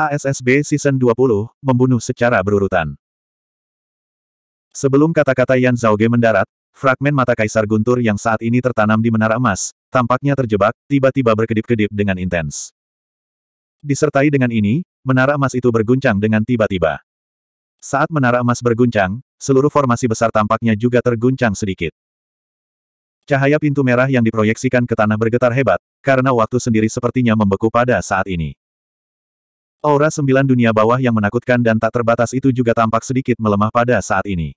HSSB Season 20, membunuh secara berurutan. Sebelum kata-kata Yan Zhaoge mendarat, fragmen mata Kaisar Guntur yang saat ini tertanam di Menara Emas, tampaknya terjebak, tiba-tiba berkedip-kedip dengan intens. Disertai dengan ini, Menara Emas itu berguncang dengan tiba-tiba. Saat Menara Emas berguncang, seluruh formasi besar tampaknya juga terguncang sedikit. Cahaya pintu merah yang diproyeksikan ke tanah bergetar hebat, karena waktu sendiri sepertinya membeku pada saat ini. Aura sembilan dunia bawah yang menakutkan dan tak terbatas itu juga tampak sedikit melemah pada saat ini.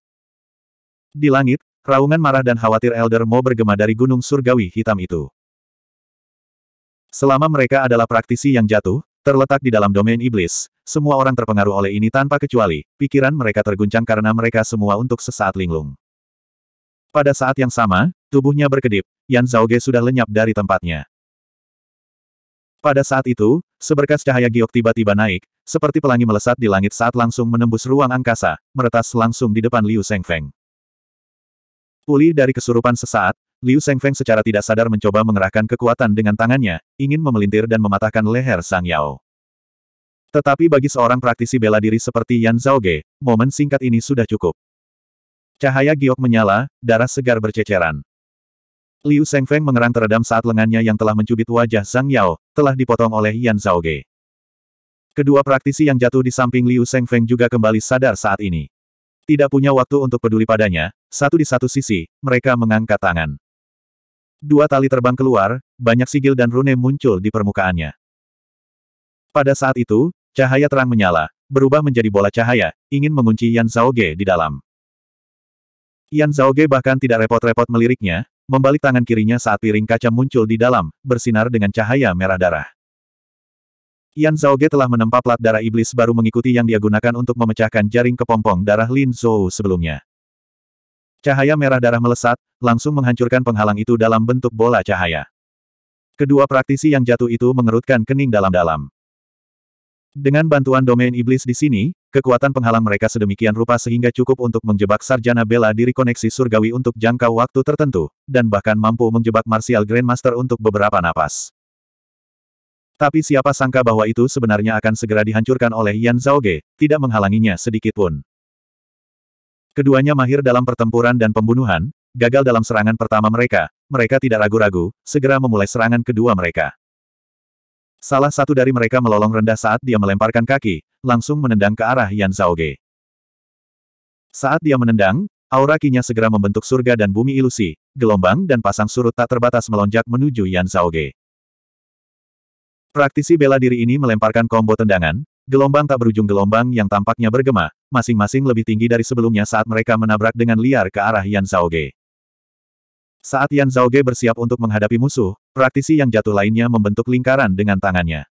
Di langit, raungan marah dan khawatir Elder Mo bergema dari gunung surgawi hitam itu. Selama mereka adalah praktisi yang jatuh, terletak di dalam domain iblis, semua orang terpengaruh oleh ini tanpa kecuali, pikiran mereka terguncang karena mereka semua untuk sesaat linglung. Pada saat yang sama, tubuhnya berkedip, Yan Zhaoge sudah lenyap dari tempatnya. Pada saat itu, seberkas cahaya giok tiba-tiba naik, seperti pelangi melesat di langit saat langsung menembus ruang angkasa, meretas langsung di depan Liu Shengfeng. Pulih dari kesurupan sesaat, Liu Shengfeng secara tidak sadar mencoba mengerahkan kekuatan dengan tangannya, ingin memelintir dan mematahkan leher Sang Yao. Tetapi bagi seorang praktisi bela diri seperti Yan Zhao Ge, momen singkat ini sudah cukup. Cahaya giok menyala, darah segar berceceran. Liu Shengfeng mengerang teredam saat lengannya yang telah mencubit wajah Zhang Yao, telah dipotong oleh Yan Zhaoge. Kedua praktisi yang jatuh di samping Liu Shengfeng juga kembali sadar saat ini. Tidak punya waktu untuk peduli padanya, satu di satu sisi, mereka mengangkat tangan. Dua tali terbang keluar, banyak sigil dan rune muncul di permukaannya. Pada saat itu, cahaya terang menyala, berubah menjadi bola cahaya, ingin mengunci Yan Zhaoge di dalam. Yan Zhaoge bahkan tidak repot-repot meliriknya, Membalik tangan kirinya saat piring kaca muncul di dalam, bersinar dengan cahaya merah darah. Yan Zhaoge telah menempa plat darah iblis baru mengikuti yang dia gunakan untuk memecahkan jaring kepompong darah Lin Zhou sebelumnya. Cahaya merah darah melesat, langsung menghancurkan penghalang itu dalam bentuk bola cahaya. Kedua praktisi yang jatuh itu mengerutkan kening dalam-dalam. Dengan bantuan domain iblis di sini, Kekuatan penghalang mereka sedemikian rupa sehingga cukup untuk menjebak sarjana bela diri koneksi surgawi untuk jangka waktu tertentu, dan bahkan mampu menjebak Martial Grandmaster untuk beberapa napas. Tapi siapa sangka bahwa itu sebenarnya akan segera dihancurkan oleh Yan Ge, tidak menghalanginya sedikit pun. Keduanya mahir dalam pertempuran dan pembunuhan, gagal dalam serangan pertama mereka, mereka tidak ragu-ragu, segera memulai serangan kedua mereka. Salah satu dari mereka melolong rendah saat dia melemparkan kaki, langsung menendang ke arah Yan Ge. Saat dia menendang, aura kinya segera membentuk surga dan bumi ilusi, gelombang dan pasang surut tak terbatas melonjak menuju Yan Ge. Praktisi bela diri ini melemparkan kombo tendangan, gelombang tak berujung gelombang yang tampaknya bergema, masing-masing lebih tinggi dari sebelumnya saat mereka menabrak dengan liar ke arah Yan Ge. Saat Yan Ge bersiap untuk menghadapi musuh, praktisi yang jatuh lainnya membentuk lingkaran dengan tangannya.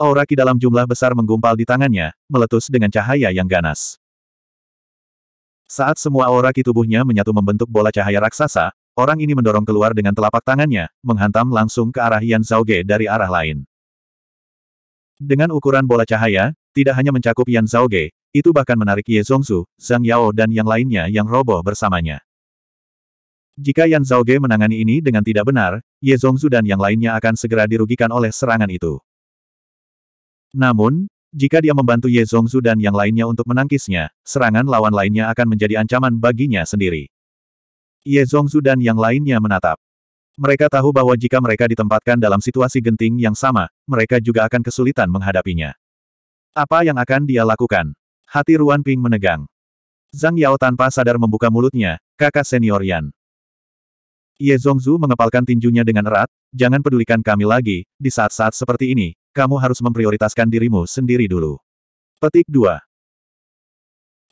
Aura ki dalam jumlah besar menggumpal di tangannya, meletus dengan cahaya yang ganas. Saat semua aura ki tubuhnya menyatu membentuk bola cahaya raksasa, orang ini mendorong keluar dengan telapak tangannya, menghantam langsung ke arah Yan Ge dari arah lain. Dengan ukuran bola cahaya, tidak hanya mencakup Yan Ge, itu bahkan menarik Ye Zhongzu, Zhang Yao dan yang lainnya yang roboh bersamanya. Jika Yan Ge menangani ini dengan tidak benar, Ye Zhongzu dan yang lainnya akan segera dirugikan oleh serangan itu. Namun, jika dia membantu Ye Zhongzu dan yang lainnya untuk menangkisnya, serangan lawan lainnya akan menjadi ancaman baginya sendiri. Ye Zhongzu dan yang lainnya menatap. Mereka tahu bahwa jika mereka ditempatkan dalam situasi genting yang sama, mereka juga akan kesulitan menghadapinya. Apa yang akan dia lakukan? Hati Ruan Ping menegang. Zhang Yao tanpa sadar membuka mulutnya, kakak senior Yan. Ye Zongzu mengepalkan tinjunya dengan erat, jangan pedulikan kami lagi, di saat-saat seperti ini, kamu harus memprioritaskan dirimu sendiri dulu. Petik 2.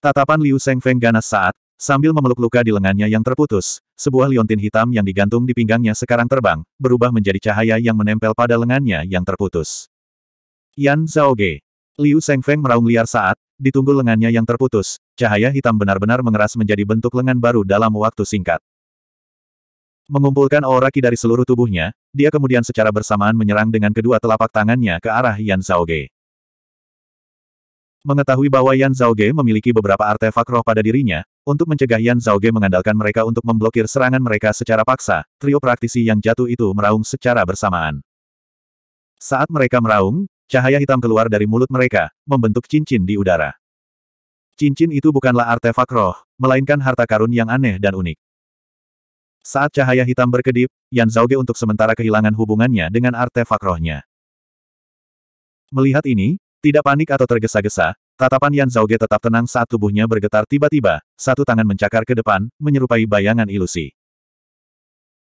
Tatapan Liu Feng ganas saat, sambil memeluk luka di lengannya yang terputus, sebuah liontin hitam yang digantung di pinggangnya sekarang terbang, berubah menjadi cahaya yang menempel pada lengannya yang terputus. Yan Zhao Ge, Liu Feng meraung liar saat, ditunggu lengannya yang terputus, cahaya hitam benar-benar mengeras menjadi bentuk lengan baru dalam waktu singkat. Mengumpulkan aura ki dari seluruh tubuhnya, dia kemudian secara bersamaan menyerang dengan kedua telapak tangannya ke arah Yan Zhao Ge. Mengetahui bahwa Yan Zhao Ge memiliki beberapa artefak roh pada dirinya, untuk mencegah Yan Zhao Ge mengandalkan mereka untuk memblokir serangan mereka secara paksa, trio praktisi yang jatuh itu meraung secara bersamaan. Saat mereka meraung, cahaya hitam keluar dari mulut mereka, membentuk cincin di udara. Cincin itu bukanlah artefak roh, melainkan harta karun yang aneh dan unik. Saat cahaya hitam berkedip, Yan Zhaoge untuk sementara kehilangan hubungannya dengan artefak rohnya. Melihat ini, tidak panik atau tergesa-gesa, tatapan Yan Zhaoge tetap tenang saat tubuhnya bergetar tiba-tiba, satu tangan mencakar ke depan, menyerupai bayangan ilusi.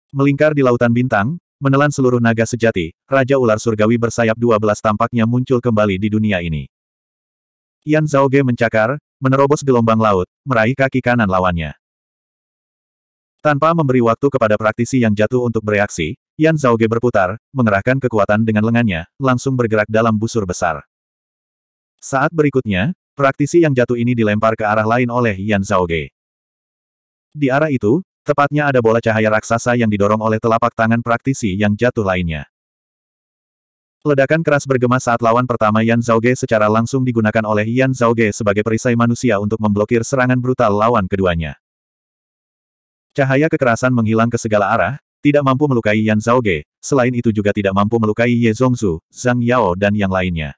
Melingkar di lautan bintang, menelan seluruh naga sejati, Raja Ular Surgawi bersayap 12 tampaknya muncul kembali di dunia ini. Yan Zhaoge mencakar, menerobos gelombang laut, meraih kaki kanan lawannya. Tanpa memberi waktu kepada praktisi yang jatuh untuk bereaksi, Yan Ge berputar, mengerahkan kekuatan dengan lengannya, langsung bergerak dalam busur besar. Saat berikutnya, praktisi yang jatuh ini dilempar ke arah lain oleh Yan Ge. Di arah itu, tepatnya ada bola cahaya raksasa yang didorong oleh telapak tangan praktisi yang jatuh lainnya. Ledakan keras bergema saat lawan pertama Yan Ge secara langsung digunakan oleh Yan Ge sebagai perisai manusia untuk memblokir serangan brutal lawan keduanya. Cahaya kekerasan menghilang ke segala arah, tidak mampu melukai Yan Ge. selain itu juga tidak mampu melukai Ye Zongzu, Zhang Yao dan yang lainnya.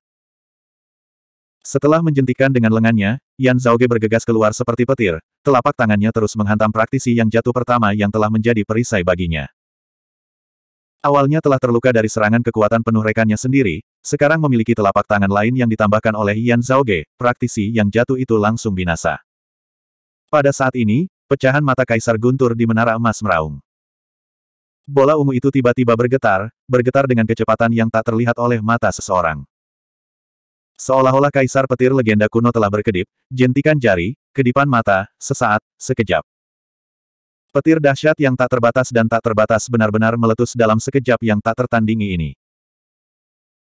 Setelah menjentikan dengan lengannya, Yan Ge bergegas keluar seperti petir, telapak tangannya terus menghantam praktisi yang jatuh pertama yang telah menjadi perisai baginya. Awalnya telah terluka dari serangan kekuatan penuh rekannya sendiri, sekarang memiliki telapak tangan lain yang ditambahkan oleh Yan Ge, praktisi yang jatuh itu langsung binasa. Pada saat ini, Pecahan mata Kaisar Guntur di Menara Emas meraung. Bola ungu itu tiba-tiba bergetar, bergetar dengan kecepatan yang tak terlihat oleh mata seseorang. Seolah-olah Kaisar Petir legenda kuno telah berkedip, jentikan jari, kedipan mata, sesaat, sekejap. Petir dahsyat yang tak terbatas dan tak terbatas benar-benar meletus dalam sekejap yang tak tertandingi ini.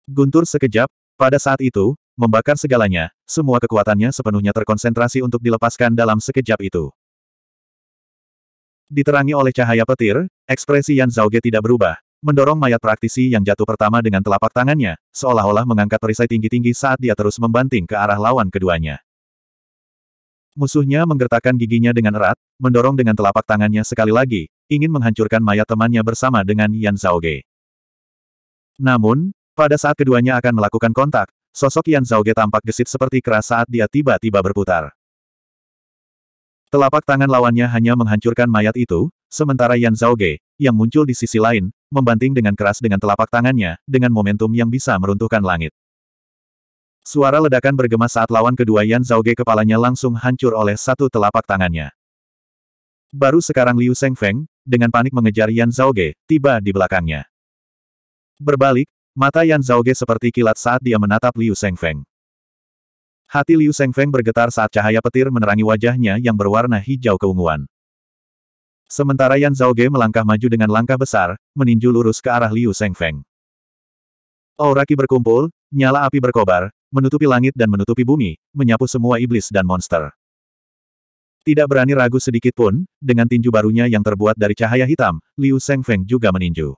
Guntur sekejap, pada saat itu, membakar segalanya, semua kekuatannya sepenuhnya terkonsentrasi untuk dilepaskan dalam sekejap itu. Diterangi oleh cahaya petir, ekspresi Yan Ge tidak berubah, mendorong mayat praktisi yang jatuh pertama dengan telapak tangannya, seolah-olah mengangkat perisai tinggi-tinggi saat dia terus membanting ke arah lawan keduanya. Musuhnya menggertakkan giginya dengan erat, mendorong dengan telapak tangannya sekali lagi, ingin menghancurkan mayat temannya bersama dengan Yan Ge. Namun, pada saat keduanya akan melakukan kontak, sosok Yan Ge tampak gesit seperti keras saat dia tiba-tiba berputar. Telapak tangan lawannya hanya menghancurkan mayat itu, sementara Yan Ge yang muncul di sisi lain, membanting dengan keras dengan telapak tangannya, dengan momentum yang bisa meruntuhkan langit. Suara ledakan bergema saat lawan kedua Yan Ge kepalanya langsung hancur oleh satu telapak tangannya. Baru sekarang Liu Sheng Feng dengan panik mengejar Yan Ge tiba di belakangnya. Berbalik, mata Yan Ge seperti kilat saat dia menatap Liu Sheng Feng. Hati Liu Feng bergetar saat cahaya petir menerangi wajahnya yang berwarna hijau keunguan. Sementara Yan Zhao Ge melangkah maju dengan langkah besar, meninju lurus ke arah Liu Zhengfeng. Aura berkumpul, nyala api berkobar, menutupi langit dan menutupi bumi, menyapu semua iblis dan monster. Tidak berani ragu sedikit pun, dengan tinju barunya yang terbuat dari cahaya hitam, Liu Feng juga meninju.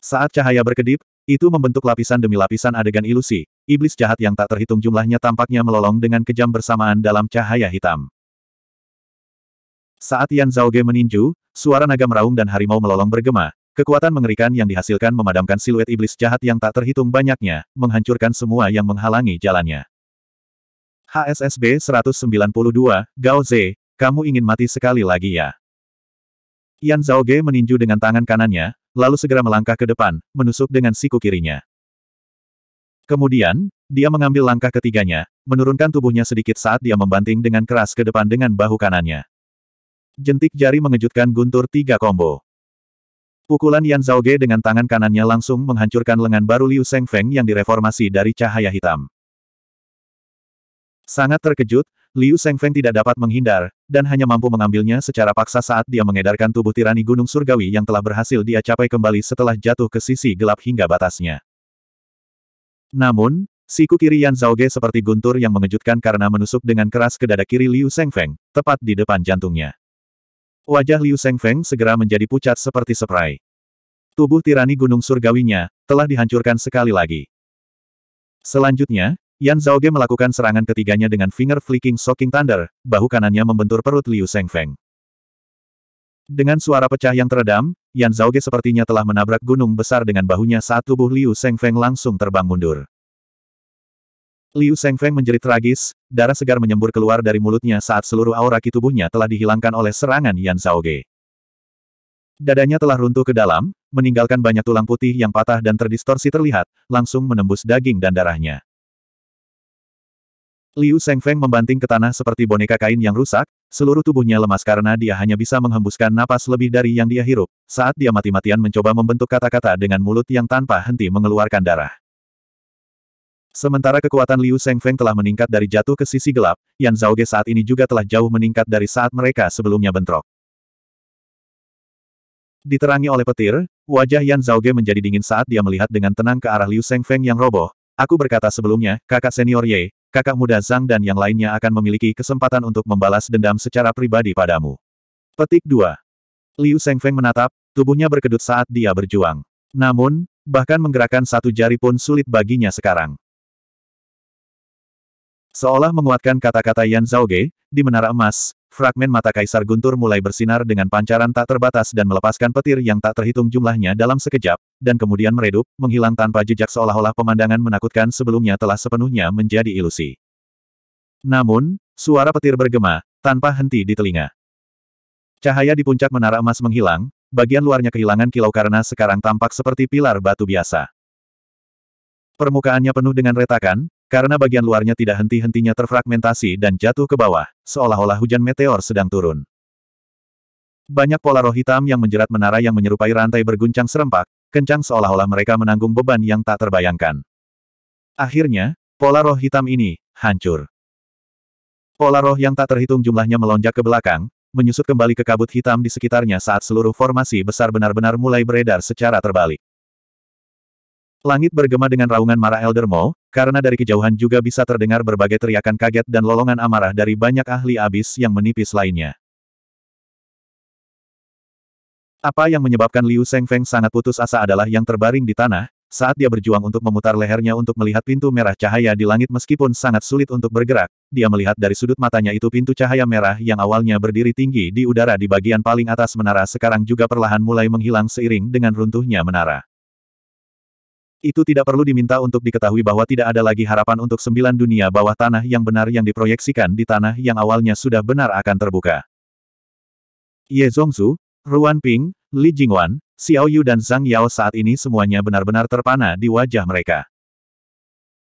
Saat cahaya berkedip, itu membentuk lapisan demi lapisan adegan ilusi, iblis jahat yang tak terhitung jumlahnya tampaknya melolong dengan kejam bersamaan dalam cahaya hitam. Saat Yan Zhao Ge meninju, suara naga meraung dan harimau melolong bergema, kekuatan mengerikan yang dihasilkan memadamkan siluet iblis jahat yang tak terhitung banyaknya, menghancurkan semua yang menghalangi jalannya. HSSB 192, Gao Ze, kamu ingin mati sekali lagi ya? Yan Zhao Ge meninju dengan tangan kanannya, lalu segera melangkah ke depan, menusuk dengan siku kirinya. Kemudian, dia mengambil langkah ketiganya, menurunkan tubuhnya sedikit saat dia membanting dengan keras ke depan dengan bahu kanannya. Jentik jari mengejutkan guntur tiga kombo. Pukulan Yan Zhao Ge dengan tangan kanannya langsung menghancurkan lengan baru Liu Sengfeng yang direformasi dari cahaya hitam. Sangat terkejut, Liu Shengfeng tidak dapat menghindar, dan hanya mampu mengambilnya secara paksa saat dia mengedarkan tubuh tirani Gunung Surgawi yang telah berhasil dia capai kembali setelah jatuh ke sisi gelap hingga batasnya. Namun, siku kiri Yan Zhaoge seperti guntur yang mengejutkan karena menusuk dengan keras ke dada kiri Liu Shengfeng, tepat di depan jantungnya. Wajah Liu Shengfeng segera menjadi pucat seperti seprai. Tubuh tirani Gunung Surgawinya telah dihancurkan sekali lagi. Selanjutnya, Yan Zhaoge melakukan serangan ketiganya dengan finger flicking shocking thunder, bahu kanannya membentur perut Liu Shengfeng. Dengan suara pecah yang teredam, Yan Zhaoge sepertinya telah menabrak gunung besar dengan bahunya saat tubuh Liu Shengfeng langsung terbang mundur. Liu Shengfeng menjerit tragis, darah segar menyembur keluar dari mulutnya saat seluruh aura ki tubuhnya telah dihilangkan oleh serangan Yan Zhaoge. Dadanya telah runtuh ke dalam, meninggalkan banyak tulang putih yang patah dan terdistorsi terlihat, langsung menembus daging dan darahnya. Liu Shengfeng membanting ke tanah seperti boneka kain yang rusak, seluruh tubuhnya lemas karena dia hanya bisa menghembuskan napas lebih dari yang dia hirup, saat dia mati-matian mencoba membentuk kata-kata dengan mulut yang tanpa henti mengeluarkan darah. Sementara kekuatan Liu Shengfeng telah meningkat dari jatuh ke sisi gelap, Yan Zhaoge saat ini juga telah jauh meningkat dari saat mereka sebelumnya bentrok. Diterangi oleh petir, wajah Yan Zhaoge menjadi dingin saat dia melihat dengan tenang ke arah Liu Shengfeng yang roboh, Aku berkata sebelumnya, kakak senior Ye, kakak muda Zhang dan yang lainnya akan memiliki kesempatan untuk membalas dendam secara pribadi padamu. Petik 2. Liu Shengfeng menatap, tubuhnya berkedut saat dia berjuang. Namun, bahkan menggerakkan satu jari pun sulit baginya sekarang. Seolah menguatkan kata-kata Yan Zhao Ge di Menara Emas, Fragmen mata Kaisar Guntur mulai bersinar dengan pancaran tak terbatas dan melepaskan petir yang tak terhitung jumlahnya dalam sekejap, dan kemudian meredup, menghilang tanpa jejak seolah-olah pemandangan menakutkan sebelumnya telah sepenuhnya menjadi ilusi. Namun, suara petir bergema, tanpa henti di telinga. Cahaya di puncak menara emas menghilang, bagian luarnya kehilangan kilau karena sekarang tampak seperti pilar batu biasa. Permukaannya penuh dengan retakan, karena bagian luarnya tidak henti-hentinya terfragmentasi dan jatuh ke bawah, seolah-olah hujan meteor sedang turun. Banyak pola roh hitam yang menjerat menara yang menyerupai rantai berguncang serempak, kencang seolah-olah mereka menanggung beban yang tak terbayangkan. Akhirnya, pola roh hitam ini, hancur. Pola roh yang tak terhitung jumlahnya melonjak ke belakang, menyusut kembali ke kabut hitam di sekitarnya saat seluruh formasi besar benar-benar mulai beredar secara terbalik. Langit bergema dengan raungan marah Elder Maw, karena dari kejauhan juga bisa terdengar berbagai teriakan kaget dan lolongan amarah dari banyak ahli abis yang menipis lainnya. Apa yang menyebabkan Liu Shengfeng sangat putus asa adalah yang terbaring di tanah, saat dia berjuang untuk memutar lehernya untuk melihat pintu merah cahaya di langit meskipun sangat sulit untuk bergerak, dia melihat dari sudut matanya itu pintu cahaya merah yang awalnya berdiri tinggi di udara di bagian paling atas menara sekarang juga perlahan mulai menghilang seiring dengan runtuhnya menara. Itu tidak perlu diminta untuk diketahui bahwa tidak ada lagi harapan untuk sembilan dunia bawah tanah yang benar yang diproyeksikan di tanah yang awalnya sudah benar akan terbuka. Ye Zongzu, Ruan Ping, Li Jingwan, Xiao Yu dan Zhang Yao saat ini semuanya benar-benar terpana di wajah mereka.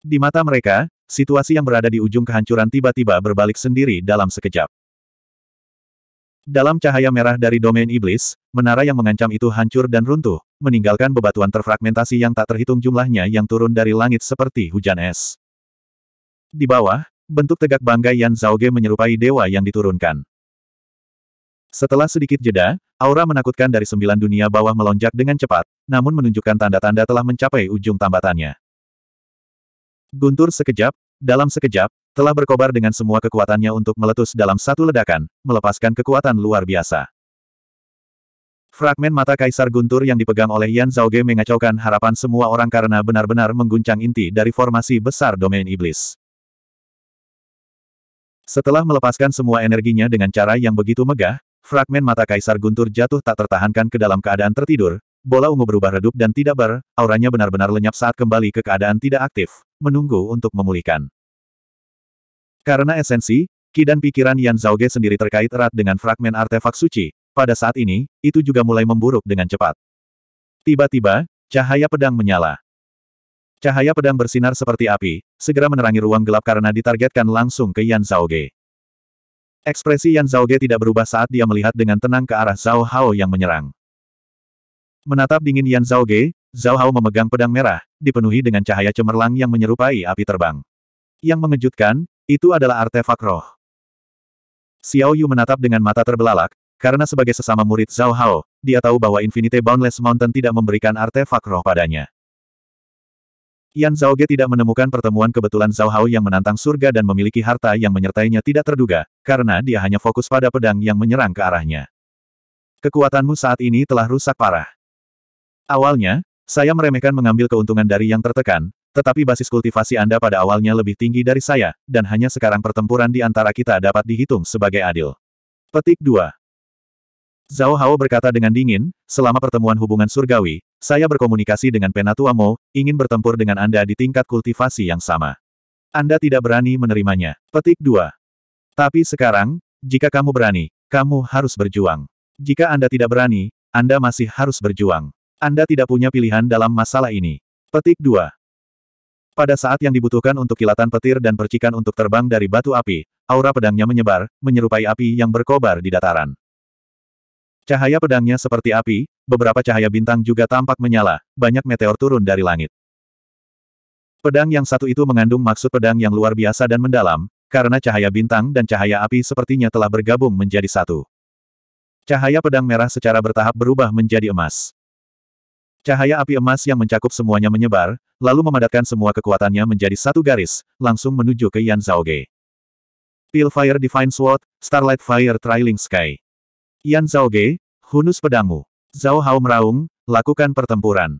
Di mata mereka, situasi yang berada di ujung kehancuran tiba-tiba berbalik sendiri dalam sekejap. Dalam cahaya merah dari domain iblis, menara yang mengancam itu hancur dan runtuh, meninggalkan bebatuan terfragmentasi yang tak terhitung jumlahnya yang turun dari langit seperti hujan es. Di bawah, bentuk tegak banggai Yan Zhaoge menyerupai dewa yang diturunkan. Setelah sedikit jeda, aura menakutkan dari sembilan dunia bawah melonjak dengan cepat, namun menunjukkan tanda-tanda telah mencapai ujung tambatannya. Guntur sekejap, dalam sekejap, telah berkobar dengan semua kekuatannya untuk meletus dalam satu ledakan, melepaskan kekuatan luar biasa. Fragmen mata Kaisar Guntur yang dipegang oleh Yan Ge mengacaukan harapan semua orang karena benar-benar mengguncang inti dari formasi besar domain iblis. Setelah melepaskan semua energinya dengan cara yang begitu megah, fragmen mata Kaisar Guntur jatuh tak tertahankan ke dalam keadaan tertidur, bola ungu berubah redup dan tidak ber, auranya benar-benar lenyap saat kembali ke keadaan tidak aktif, menunggu untuk memulihkan. Karena esensi, ki dan pikiran Yan Zhaoge sendiri terkait erat dengan fragmen artefak suci, pada saat ini, itu juga mulai memburuk dengan cepat. Tiba-tiba, cahaya pedang menyala. Cahaya pedang bersinar seperti api, segera menerangi ruang gelap karena ditargetkan langsung ke Yan Zhaoge. Ekspresi Yan Zhaoge tidak berubah saat dia melihat dengan tenang ke arah Zhao Hao yang menyerang. Menatap dingin Yan Zhaoge, Zhao Hao memegang pedang merah, dipenuhi dengan cahaya cemerlang yang menyerupai api terbang. Yang mengejutkan, itu adalah artefak roh. Xiao Yu menatap dengan mata terbelalak, karena sebagai sesama murid Zhao Hao, dia tahu bahwa Infinite Boundless Mountain tidak memberikan artefak roh padanya. Yan Zhao Zhaoge tidak menemukan pertemuan kebetulan Zhao Hao yang menantang surga dan memiliki harta yang menyertainya tidak terduga, karena dia hanya fokus pada pedang yang menyerang ke arahnya. Kekuatanmu saat ini telah rusak parah. Awalnya, saya meremehkan mengambil keuntungan dari yang tertekan, tetapi basis kultivasi Anda pada awalnya lebih tinggi dari saya, dan hanya sekarang pertempuran di antara kita dapat dihitung sebagai adil. Petik 2. Zhao Hao berkata dengan dingin, selama pertemuan hubungan surgawi, saya berkomunikasi dengan Penatua Mo, ingin bertempur dengan Anda di tingkat kultivasi yang sama. Anda tidak berani menerimanya. Petik 2. Tapi sekarang, jika kamu berani, kamu harus berjuang. Jika Anda tidak berani, Anda masih harus berjuang. Anda tidak punya pilihan dalam masalah ini. Petik 2. Pada saat yang dibutuhkan untuk kilatan petir dan percikan untuk terbang dari batu api, aura pedangnya menyebar, menyerupai api yang berkobar di dataran. Cahaya pedangnya seperti api, beberapa cahaya bintang juga tampak menyala, banyak meteor turun dari langit. Pedang yang satu itu mengandung maksud pedang yang luar biasa dan mendalam, karena cahaya bintang dan cahaya api sepertinya telah bergabung menjadi satu. Cahaya pedang merah secara bertahap berubah menjadi emas. Cahaya api emas yang mencakup semuanya menyebar, lalu memadatkan semua kekuatannya menjadi satu garis, langsung menuju ke Yan Zhaoge. Peel Fire Divine Sword, Starlight Fire Trailing Sky. Yan Zhao Ge, hunus pedangmu. Zhao Hao meraung, lakukan pertempuran.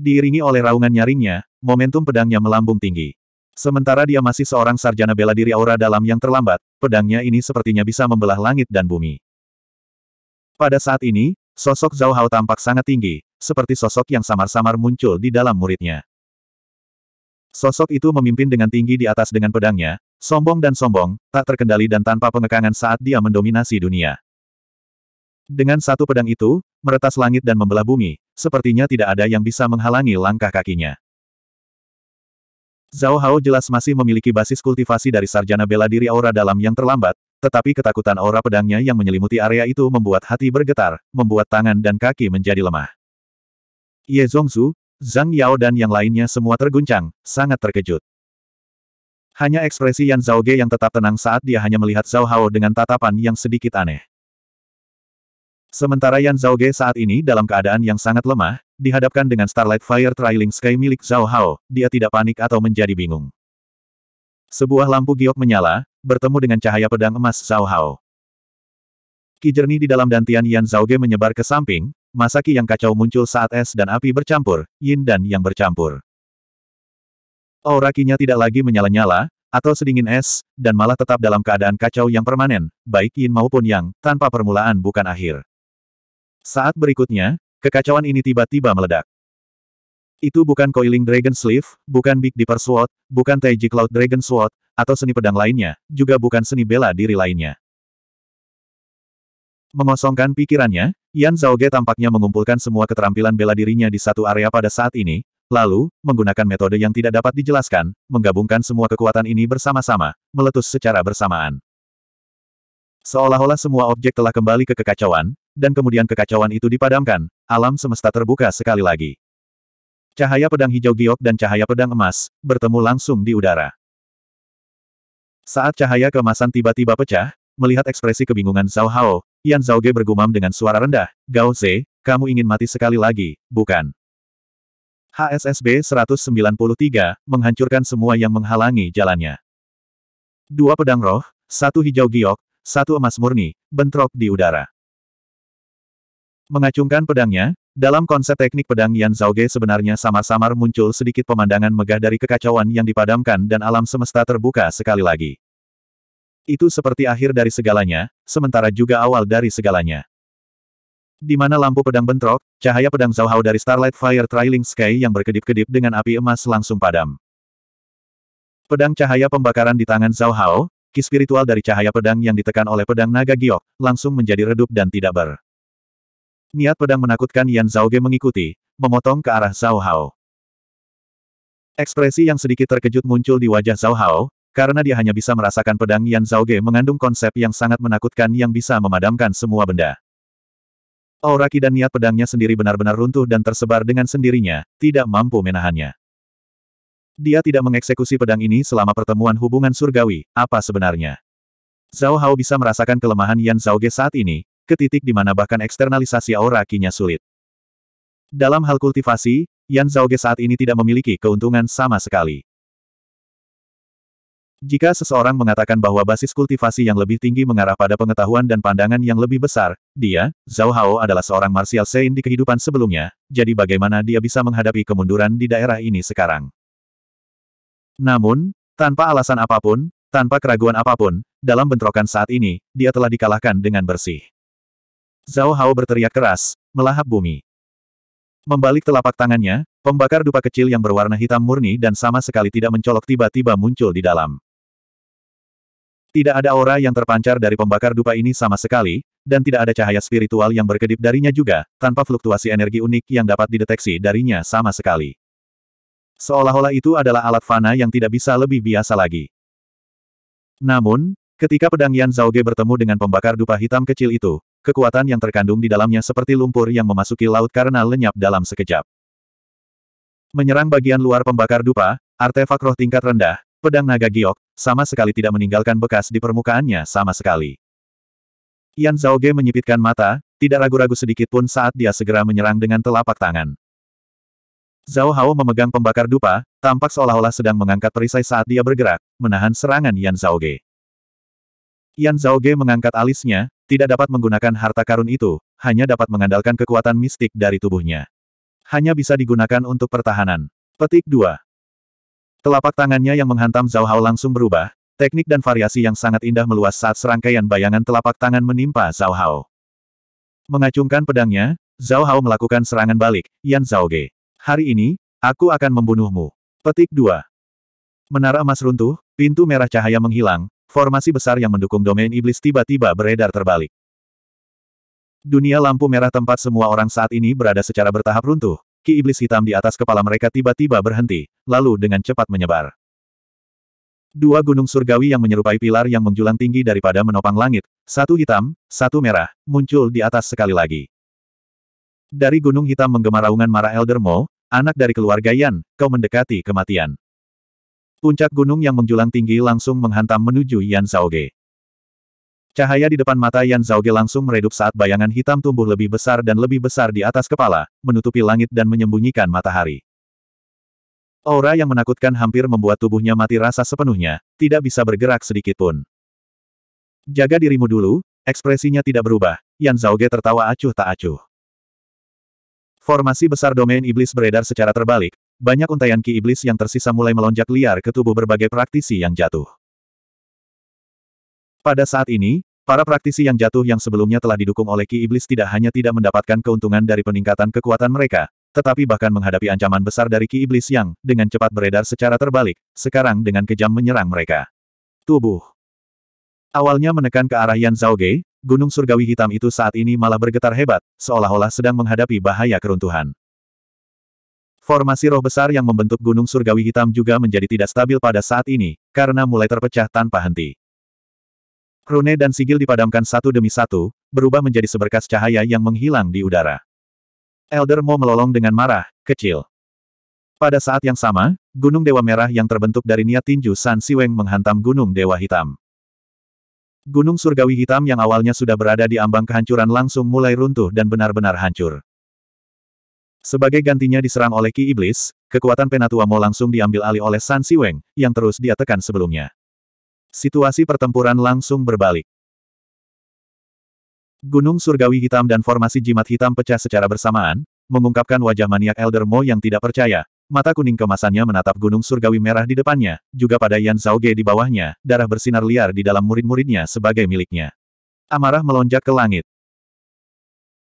Diiringi oleh raungan nyaringnya, momentum pedangnya melambung tinggi. Sementara dia masih seorang sarjana bela diri aura dalam yang terlambat, pedangnya ini sepertinya bisa membelah langit dan bumi. Pada saat ini, sosok Zhao Hao tampak sangat tinggi, seperti sosok yang samar-samar muncul di dalam muridnya. Sosok itu memimpin dengan tinggi di atas dengan pedangnya, sombong dan sombong, tak terkendali dan tanpa pengekangan saat dia mendominasi dunia. Dengan satu pedang itu, meretas langit dan membelah bumi, sepertinya tidak ada yang bisa menghalangi langkah kakinya. Zhao Hao jelas masih memiliki basis kultivasi dari sarjana bela diri aura dalam yang terlambat, tetapi ketakutan aura pedangnya yang menyelimuti area itu membuat hati bergetar, membuat tangan dan kaki menjadi lemah. Ye Zongzu, Zhang Yao dan yang lainnya semua terguncang, sangat terkejut. Hanya ekspresi Yan Ge yang tetap tenang saat dia hanya melihat Zhao Hao dengan tatapan yang sedikit aneh. Sementara Yan Ge saat ini dalam keadaan yang sangat lemah, dihadapkan dengan Starlight Fire Trailing Sky milik Zhao Hao, dia tidak panik atau menjadi bingung. Sebuah lampu giok menyala, bertemu dengan cahaya pedang emas Zhao Hao. Kijerni di dalam dantian Yan Ge menyebar ke samping, Masaki yang kacau muncul saat es dan api bercampur, yin dan yang bercampur. Aura oh, tidak lagi menyala-nyala, atau sedingin es, dan malah tetap dalam keadaan kacau yang permanen, baik yin maupun yang, tanpa permulaan bukan akhir. Saat berikutnya, kekacauan ini tiba-tiba meledak. Itu bukan Coiling Dragon Sleeve, bukan Big Dipper Sword, bukan Taiji Cloud Dragon Sword, atau seni pedang lainnya, juga bukan seni bela diri lainnya. Mengosongkan pikirannya, Yan Zhaoge tampaknya mengumpulkan semua keterampilan bela dirinya di satu area pada saat ini, lalu, menggunakan metode yang tidak dapat dijelaskan, menggabungkan semua kekuatan ini bersama-sama, meletus secara bersamaan. Seolah-olah semua objek telah kembali ke kekacauan, dan kemudian kekacauan itu dipadamkan, alam semesta terbuka sekali lagi. Cahaya pedang hijau giok dan cahaya pedang emas, bertemu langsung di udara. Saat cahaya kemasan tiba-tiba pecah, Melihat ekspresi kebingungan Zhao Hao, Yan Zhao Ge bergumam dengan suara rendah, Gao Ze, kamu ingin mati sekali lagi, bukan? HSSB 193, menghancurkan semua yang menghalangi jalannya. Dua pedang roh, satu hijau giok, satu emas murni, bentrok di udara. Mengacungkan pedangnya, dalam konsep teknik pedang Yan Zhao Ge sebenarnya samar samar muncul sedikit pemandangan megah dari kekacauan yang dipadamkan dan alam semesta terbuka sekali lagi. Itu seperti akhir dari segalanya, sementara juga awal dari segalanya. Di mana lampu pedang bentrok, cahaya pedang Zhao dari Starlight Fire Trailing Sky yang berkedip-kedip dengan api emas langsung padam. Pedang cahaya pembakaran di tangan Zhao Hao, ki spiritual dari cahaya pedang yang ditekan oleh pedang naga giok, langsung menjadi redup dan tidak ber. Niat pedang menakutkan Yan Zhaoge mengikuti, memotong ke arah Zhao Hao. Ekspresi yang sedikit terkejut muncul di wajah Zhao Hao, karena dia hanya bisa merasakan pedang Yan Ge mengandung konsep yang sangat menakutkan yang bisa memadamkan semua benda. Aura ki dan niat pedangnya sendiri benar-benar runtuh dan tersebar dengan sendirinya, tidak mampu menahannya. Dia tidak mengeksekusi pedang ini selama pertemuan hubungan surgawi, apa sebenarnya? Zhao Hao bisa merasakan kelemahan Yan Ge saat ini, ke titik di mana bahkan eksternalisasi aura kinya sulit. Dalam hal kultivasi, Yan Ge saat ini tidak memiliki keuntungan sama sekali. Jika seseorang mengatakan bahwa basis kultivasi yang lebih tinggi mengarah pada pengetahuan dan pandangan yang lebih besar, dia, Zhao Hao adalah seorang martial saint di kehidupan sebelumnya, jadi bagaimana dia bisa menghadapi kemunduran di daerah ini sekarang? Namun, tanpa alasan apapun, tanpa keraguan apapun, dalam bentrokan saat ini, dia telah dikalahkan dengan bersih. Zhao Hao berteriak keras, melahap bumi. Membalik telapak tangannya, pembakar dupa kecil yang berwarna hitam murni dan sama sekali tidak mencolok tiba-tiba muncul di dalam. Tidak ada aura yang terpancar dari pembakar dupa ini sama sekali, dan tidak ada cahaya spiritual yang berkedip darinya juga, tanpa fluktuasi energi unik yang dapat dideteksi darinya sama sekali. Seolah-olah itu adalah alat fana yang tidak bisa lebih biasa lagi. Namun, ketika pedang Yan Ge bertemu dengan pembakar dupa hitam kecil itu, kekuatan yang terkandung di dalamnya seperti lumpur yang memasuki laut karena lenyap dalam sekejap. Menyerang bagian luar pembakar dupa, artefak roh tingkat rendah, Pedang naga giok, sama sekali tidak meninggalkan bekas di permukaannya sama sekali. Yan Zhao Ge menyipitkan mata, tidak ragu-ragu sedikit pun saat dia segera menyerang dengan telapak tangan. Zhao Hao memegang pembakar dupa, tampak seolah-olah sedang mengangkat perisai saat dia bergerak, menahan serangan Yan Zhao Ge. Yan Zhao Ge mengangkat alisnya, tidak dapat menggunakan harta karun itu, hanya dapat mengandalkan kekuatan mistik dari tubuhnya. Hanya bisa digunakan untuk pertahanan. Petik 2. Telapak tangannya yang menghantam Zhao Hao langsung berubah, teknik dan variasi yang sangat indah meluas saat serangkaian bayangan telapak tangan menimpa Zhao Hao. Mengacungkan pedangnya, Zhao Hao melakukan serangan balik, Yan Zhao Ge. Hari ini, aku akan membunuhmu. Petik 2. Menara emas runtuh, pintu merah cahaya menghilang, formasi besar yang mendukung domain iblis tiba-tiba beredar terbalik. Dunia lampu merah tempat semua orang saat ini berada secara bertahap runtuh, ki iblis hitam di atas kepala mereka tiba-tiba berhenti, lalu dengan cepat menyebar. Dua gunung surgawi yang menyerupai pilar yang menjulang tinggi daripada menopang langit, satu hitam, satu merah, muncul di atas sekali lagi. Dari gunung hitam menggema raungan marah Elder Mo, anak dari keluarga Yan, kau mendekati kematian. Puncak gunung yang menjulang tinggi langsung menghantam menuju Yan Saoge. Cahaya di depan mata Yan Zhaoge langsung meredup saat bayangan hitam tumbuh lebih besar dan lebih besar di atas kepala, menutupi langit dan menyembunyikan matahari. Aura yang menakutkan hampir membuat tubuhnya mati rasa sepenuhnya, tidak bisa bergerak sedikit pun. Jaga dirimu dulu, ekspresinya tidak berubah, Yan Zhaoge tertawa acuh tak acuh. Formasi besar domain iblis beredar secara terbalik, banyak untayan ki iblis yang tersisa mulai melonjak liar ke tubuh berbagai praktisi yang jatuh. Pada saat ini, para praktisi yang jatuh yang sebelumnya telah didukung oleh Ki Iblis tidak hanya tidak mendapatkan keuntungan dari peningkatan kekuatan mereka, tetapi bahkan menghadapi ancaman besar dari Ki Iblis yang, dengan cepat beredar secara terbalik, sekarang dengan kejam menyerang mereka. Tubuh Awalnya menekan ke arah Yan Zhaoge, gunung surgawi hitam itu saat ini malah bergetar hebat, seolah-olah sedang menghadapi bahaya keruntuhan. Formasi roh besar yang membentuk gunung surgawi hitam juga menjadi tidak stabil pada saat ini, karena mulai terpecah tanpa henti. Krune dan sigil dipadamkan satu demi satu, berubah menjadi seberkas cahaya yang menghilang di udara. Elder Mo melolong dengan marah, kecil. Pada saat yang sama, Gunung Dewa Merah yang terbentuk dari niat tinju San Siweng menghantam Gunung Dewa Hitam. Gunung Surgawi Hitam yang awalnya sudah berada di ambang kehancuran langsung mulai runtuh dan benar-benar hancur. Sebagai gantinya diserang oleh Ki Iblis, kekuatan Penatua Mo langsung diambil alih oleh San Siweng, yang terus dia tekan sebelumnya. Situasi pertempuran langsung berbalik. Gunung surgawi hitam dan formasi jimat hitam pecah secara bersamaan, mengungkapkan wajah maniak Elder Mo yang tidak percaya. Mata kuning kemasannya menatap gunung surgawi merah di depannya, juga pada Yan Zhaoge di bawahnya, darah bersinar liar di dalam murid-muridnya sebagai miliknya. Amarah melonjak ke langit.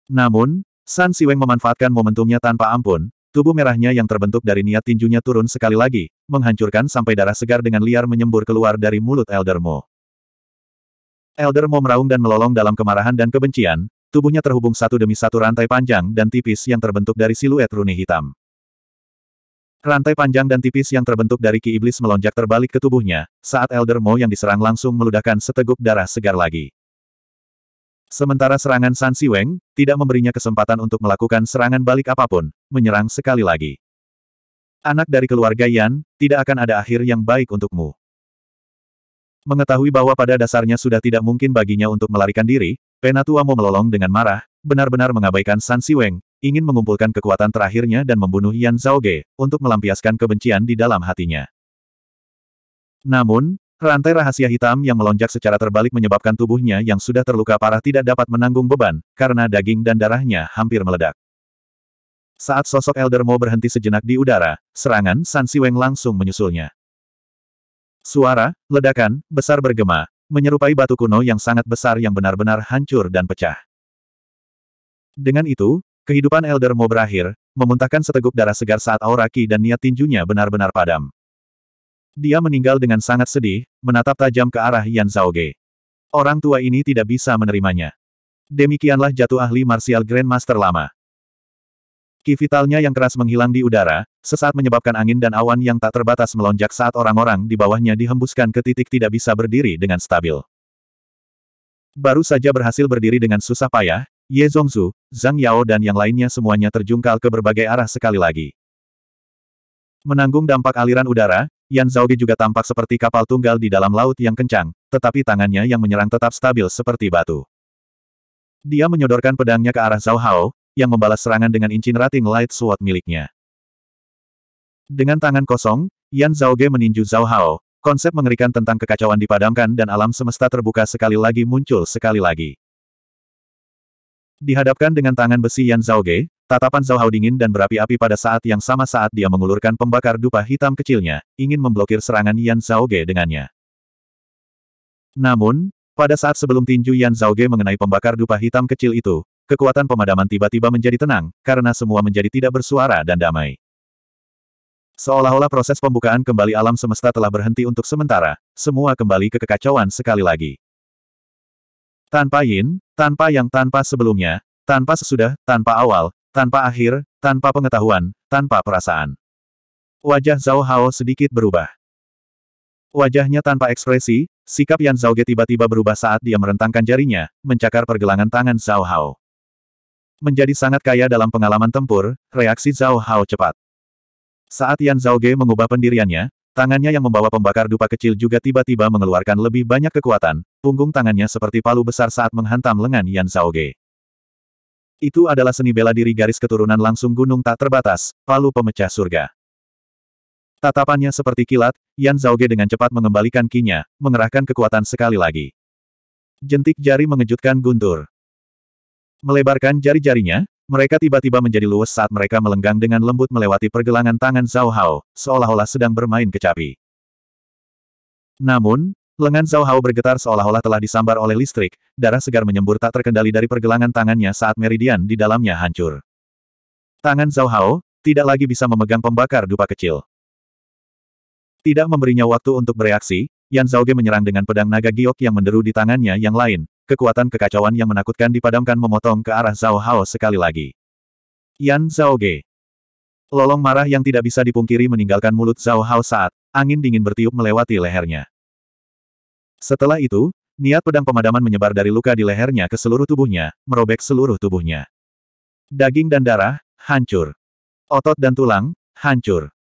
Namun, San Siweng memanfaatkan momentumnya tanpa ampun, Tubuh merahnya yang terbentuk dari niat tinjunya turun sekali lagi, menghancurkan sampai darah segar dengan liar menyembur keluar dari mulut Elder Mo. Elder Mo meraung dan melolong dalam kemarahan dan kebencian, tubuhnya terhubung satu demi satu rantai panjang dan tipis yang terbentuk dari siluet runi hitam. Rantai panjang dan tipis yang terbentuk dari ki iblis melonjak terbalik ke tubuhnya, saat Elder Mo yang diserang langsung meludahkan seteguk darah segar lagi. Sementara serangan San Siweng, tidak memberinya kesempatan untuk melakukan serangan balik apapun, menyerang sekali lagi. Anak dari keluarga Yan, tidak akan ada akhir yang baik untukmu. Mengetahui bahwa pada dasarnya sudah tidak mungkin baginya untuk melarikan diri, Penatua mau melolong dengan marah, benar-benar mengabaikan San Siweng, ingin mengumpulkan kekuatan terakhirnya dan membunuh Yan Zhao Ge untuk melampiaskan kebencian di dalam hatinya. Namun, Rantai rahasia hitam yang melonjak secara terbalik menyebabkan tubuhnya yang sudah terluka parah tidak dapat menanggung beban, karena daging dan darahnya hampir meledak. Saat sosok Elder Mo berhenti sejenak di udara, serangan San Siweng langsung menyusulnya. Suara, ledakan, besar bergema, menyerupai batu kuno yang sangat besar yang benar-benar hancur dan pecah. Dengan itu, kehidupan Elder Mo berakhir, memuntahkan seteguk darah segar saat aura ki dan niat tinjunya benar-benar padam. Dia meninggal dengan sangat sedih, menatap tajam ke arah Yan Zhaoge. Orang tua ini tidak bisa menerimanya. Demikianlah jatuh ahli martial Grandmaster lama. Kivitalnya yang keras menghilang di udara, sesaat menyebabkan angin dan awan yang tak terbatas melonjak saat orang-orang di bawahnya dihembuskan ke titik tidak bisa berdiri dengan stabil. Baru saja berhasil berdiri dengan susah payah, Ye Zongzu, Zhang Yao dan yang lainnya semuanya terjungkal ke berbagai arah sekali lagi. Menanggung dampak aliran udara, Yan Zhaobi juga tampak seperti kapal tunggal di dalam laut yang kencang, tetapi tangannya yang menyerang tetap stabil seperti batu. Dia menyodorkan pedangnya ke arah Zhao Hao, yang membalas serangan dengan incin rating light sword miliknya. Dengan tangan kosong, Yan Zhaoge meninju Zhao Hao, konsep mengerikan tentang kekacauan dipadamkan dan alam semesta terbuka sekali lagi muncul sekali lagi. Dihadapkan dengan tangan besi Yan Zhaoge, Tatapan Zhao Hao dingin dan berapi-api pada saat yang sama saat dia mengulurkan pembakar dupa hitam kecilnya, ingin memblokir serangan Yan Ge dengannya. Namun, pada saat sebelum tinju Yan Zhao Ge mengenai pembakar dupa hitam kecil itu, kekuatan pemadaman tiba-tiba menjadi tenang, karena semua menjadi tidak bersuara dan damai. Seolah-olah proses pembukaan kembali alam semesta telah berhenti untuk sementara, semua kembali ke kekacauan sekali lagi. Tanpa yin, tanpa yang tanpa sebelumnya, tanpa sesudah, tanpa awal, tanpa akhir, tanpa pengetahuan, tanpa perasaan. Wajah Zhao Hao sedikit berubah. Wajahnya tanpa ekspresi, sikap Yan Zhao Ge tiba-tiba berubah saat dia merentangkan jarinya, mencakar pergelangan tangan Zhao Hao. Menjadi sangat kaya dalam pengalaman tempur, reaksi Zhao Hao cepat. Saat Yan Zhao Ge mengubah pendiriannya, tangannya yang membawa pembakar dupa kecil juga tiba-tiba mengeluarkan lebih banyak kekuatan, punggung tangannya seperti palu besar saat menghantam lengan Yan Zhao Ge. Itu adalah seni bela diri garis keturunan langsung gunung tak terbatas, palu pemecah surga. Tatapannya seperti kilat, Yan Zhaoge dengan cepat mengembalikan kinya, mengerahkan kekuatan sekali lagi. Jentik jari mengejutkan guntur. Melebarkan jari-jarinya, mereka tiba-tiba menjadi luwes saat mereka melenggang dengan lembut melewati pergelangan tangan Zhao Hao, seolah-olah sedang bermain kecapi. Namun, Lengan Zhao Hao bergetar seolah-olah telah disambar oleh listrik, darah segar menyembur tak terkendali dari pergelangan tangannya saat meridian di dalamnya hancur. Tangan Zhao Hao, tidak lagi bisa memegang pembakar dupa kecil. Tidak memberinya waktu untuk bereaksi, Yan Zhaoge menyerang dengan pedang naga giok yang menderu di tangannya yang lain, kekuatan kekacauan yang menakutkan dipadamkan memotong ke arah Zhao Hao sekali lagi. Yan Zhaoge Lolong marah yang tidak bisa dipungkiri meninggalkan mulut Zhao Hao saat angin dingin bertiup melewati lehernya. Setelah itu, niat pedang pemadaman menyebar dari luka di lehernya ke seluruh tubuhnya, merobek seluruh tubuhnya. Daging dan darah, hancur. Otot dan tulang, hancur.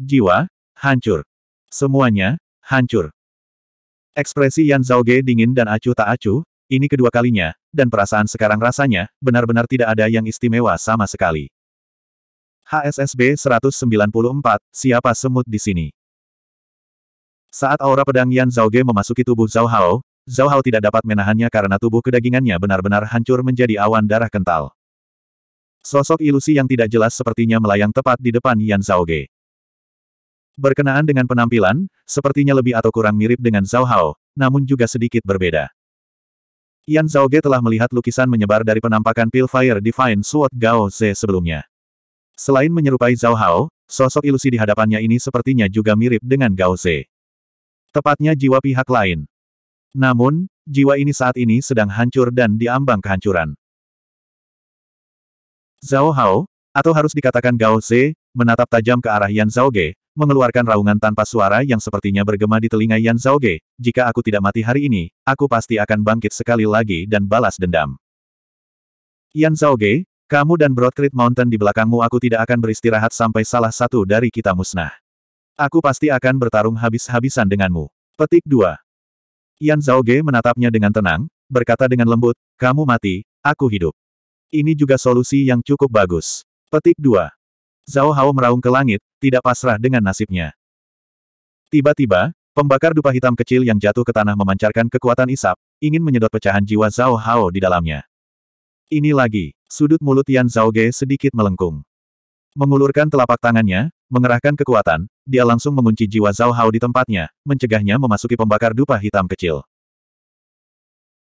Jiwa, hancur. Semuanya, hancur. Ekspresi Yan Ge dingin dan acuh tak acuh, ini kedua kalinya, dan perasaan sekarang rasanya, benar-benar tidak ada yang istimewa sama sekali. HSSB 194, siapa semut di sini? Saat aura pedang Yan Zhao Ge memasuki tubuh Zhao Hao, Zhao Hao tidak dapat menahannya karena tubuh kedagingannya benar-benar hancur menjadi awan darah kental. Sosok ilusi yang tidak jelas sepertinya melayang tepat di depan Yan Zhao Ge. Berkenaan dengan penampilan, sepertinya lebih atau kurang mirip dengan Zhao Hao, namun juga sedikit berbeda. Yan Zhao Ge telah melihat lukisan menyebar dari penampakan Fire Divine Sword Gao Ze sebelumnya. Selain menyerupai Zhao Hao, sosok ilusi di hadapannya ini sepertinya juga mirip dengan Gao Ze. Tepatnya jiwa pihak lain. Namun, jiwa ini saat ini sedang hancur dan diambang kehancuran. Zhao Hao, atau harus dikatakan Gao Ze, menatap tajam ke arah Yan Zhao Ge, mengeluarkan raungan tanpa suara yang sepertinya bergema di telinga Yan Zhao Ge. jika aku tidak mati hari ini, aku pasti akan bangkit sekali lagi dan balas dendam. Yan Zhao Ge, kamu dan Creek Mountain di belakangmu aku tidak akan beristirahat sampai salah satu dari kita musnah. Aku pasti akan bertarung habis-habisan denganmu. Petik 2. Yan Ge menatapnya dengan tenang, berkata dengan lembut, kamu mati, aku hidup. Ini juga solusi yang cukup bagus. Petik 2. Zhao Hao meraung ke langit, tidak pasrah dengan nasibnya. Tiba-tiba, pembakar dupa hitam kecil yang jatuh ke tanah memancarkan kekuatan isap, ingin menyedot pecahan jiwa Zhao Hao di dalamnya. Ini lagi, sudut mulut Yan Ge sedikit melengkung. Mengulurkan telapak tangannya, mengerahkan kekuatan, dia langsung mengunci jiwa Zhao Hao di tempatnya, mencegahnya memasuki pembakar dupa hitam kecil.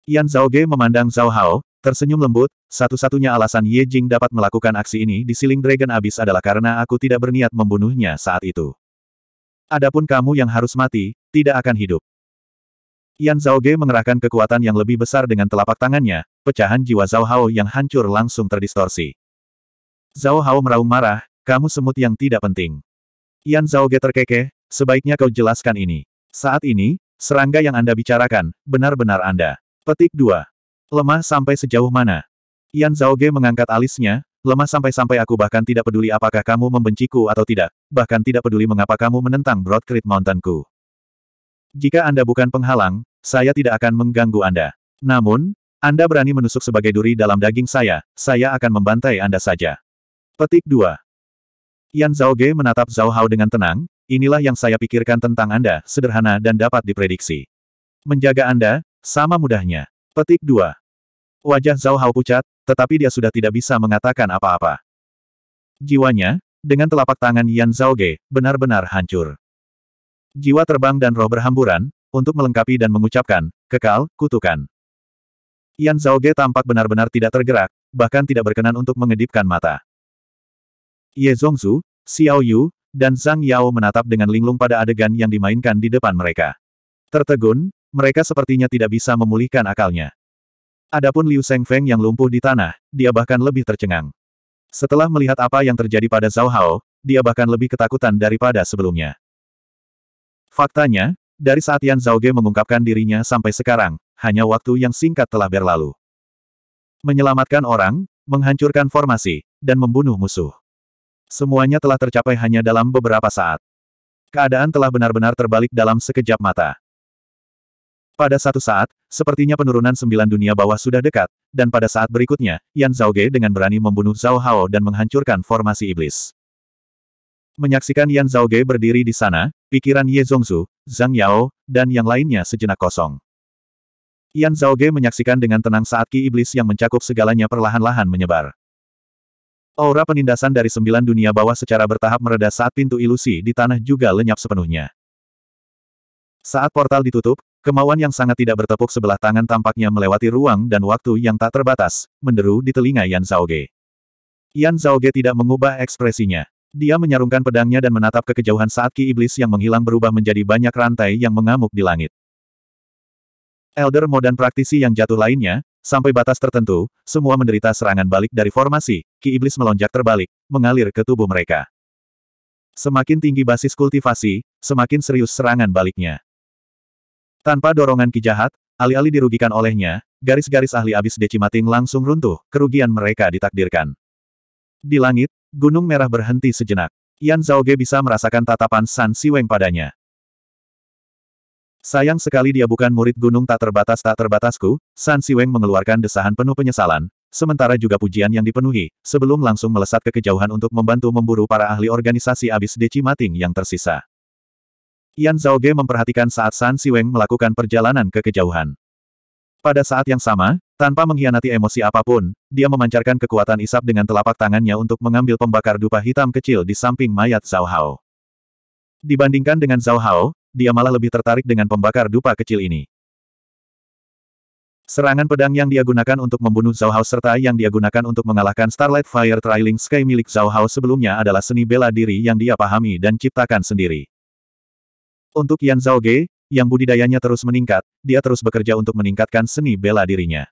Yan Zhao Ge memandang Zhao Hao, tersenyum lembut, satu-satunya alasan Ye Jing dapat melakukan aksi ini di siling Dragon Abyss adalah karena aku tidak berniat membunuhnya saat itu. Adapun kamu yang harus mati, tidak akan hidup. Yan Zhao Ge mengerahkan kekuatan yang lebih besar dengan telapak tangannya, pecahan jiwa Zhao Hao yang hancur langsung terdistorsi. Zhao Hao meraung marah, kamu semut yang tidak penting. Yan Zhao Ge terkekeh, sebaiknya kau jelaskan ini. Saat ini, serangga yang Anda bicarakan, benar-benar Anda. Petik 2. Lemah sampai sejauh mana? Yan Zhao Ge mengangkat alisnya, lemah sampai-sampai aku bahkan tidak peduli apakah kamu membenciku atau tidak, bahkan tidak peduli mengapa kamu menentang Broadcreet Mountainku. Jika Anda bukan penghalang, saya tidak akan mengganggu Anda. Namun, Anda berani menusuk sebagai duri dalam daging saya, saya akan membantai Anda saja. Petik 2. Yan Zhao Ge menatap Zhao Hao dengan tenang, inilah yang saya pikirkan tentang Anda, sederhana dan dapat diprediksi. Menjaga Anda, sama mudahnya. Petik 2. Wajah Zhao Hao pucat, tetapi dia sudah tidak bisa mengatakan apa-apa. Jiwanya, dengan telapak tangan Yan Zhao Ge benar-benar hancur. Jiwa terbang dan roh berhamburan, untuk melengkapi dan mengucapkan, kekal, kutukan. Yan Zhao Ge tampak benar-benar tidak tergerak, bahkan tidak berkenan untuk mengedipkan mata. Ye Zongzu, Xiao Yu, dan Zhang Yao menatap dengan linglung pada adegan yang dimainkan di depan mereka. Tertegun, mereka sepertinya tidak bisa memulihkan akalnya. Adapun Liu Feng yang lumpuh di tanah, dia bahkan lebih tercengang. Setelah melihat apa yang terjadi pada Zhao Hao, dia bahkan lebih ketakutan daripada sebelumnya. Faktanya, dari saat Yan Zhao Ge mengungkapkan dirinya sampai sekarang, hanya waktu yang singkat telah berlalu. Menyelamatkan orang, menghancurkan formasi, dan membunuh musuh. Semuanya telah tercapai hanya dalam beberapa saat. Keadaan telah benar-benar terbalik dalam sekejap mata. Pada satu saat, sepertinya penurunan sembilan dunia bawah sudah dekat, dan pada saat berikutnya, Yan Ge dengan berani membunuh Zhao Hao dan menghancurkan formasi iblis. Menyaksikan Yan Ge berdiri di sana, pikiran Ye Zongzu, Zhang Yao, dan yang lainnya sejenak kosong. Yan Ge menyaksikan dengan tenang saat ki iblis yang mencakup segalanya perlahan-lahan menyebar. Aura penindasan dari sembilan dunia bawah secara bertahap mereda saat pintu ilusi di tanah juga lenyap sepenuhnya. Saat portal ditutup, kemauan yang sangat tidak bertepuk sebelah tangan tampaknya melewati ruang dan waktu yang tak terbatas, menderu di telinga Yan Zhaoge. Yan Zhaoge tidak mengubah ekspresinya. Dia menyarungkan pedangnya dan menatap ke kejauhan saat ki iblis yang menghilang berubah menjadi banyak rantai yang mengamuk di langit. Elder Modan praktisi yang jatuh lainnya, Sampai batas tertentu, semua menderita serangan balik dari formasi, ki iblis melonjak terbalik, mengalir ke tubuh mereka. Semakin tinggi basis kultivasi, semakin serius serangan baliknya. Tanpa dorongan ki jahat, alih-alih dirugikan olehnya, garis-garis ahli abis decimating langsung runtuh, kerugian mereka ditakdirkan. Di langit, gunung merah berhenti sejenak. Yan Ge bisa merasakan tatapan San Siweng padanya. Sayang sekali dia bukan murid gunung tak terbatas tak terbatasku, San Siweng mengeluarkan desahan penuh penyesalan, sementara juga pujian yang dipenuhi, sebelum langsung melesat ke kejauhan untuk membantu memburu para ahli organisasi abis Deci Mating yang tersisa. Yan Ge memperhatikan saat San Siweng melakukan perjalanan ke kejauhan. Pada saat yang sama, tanpa mengkhianati emosi apapun, dia memancarkan kekuatan isap dengan telapak tangannya untuk mengambil pembakar dupa hitam kecil di samping mayat Zhao Hao. Dibandingkan dengan Zhao Hao, dia malah lebih tertarik dengan pembakar dupa kecil ini. Serangan pedang yang dia gunakan untuk membunuh Zhao Hao serta yang dia gunakan untuk mengalahkan Starlight Fire Trailing Sky milik Zhao Hao sebelumnya adalah seni bela diri yang dia pahami dan ciptakan sendiri. Untuk Yan Zhao Ge, yang budidayanya terus meningkat, dia terus bekerja untuk meningkatkan seni bela dirinya.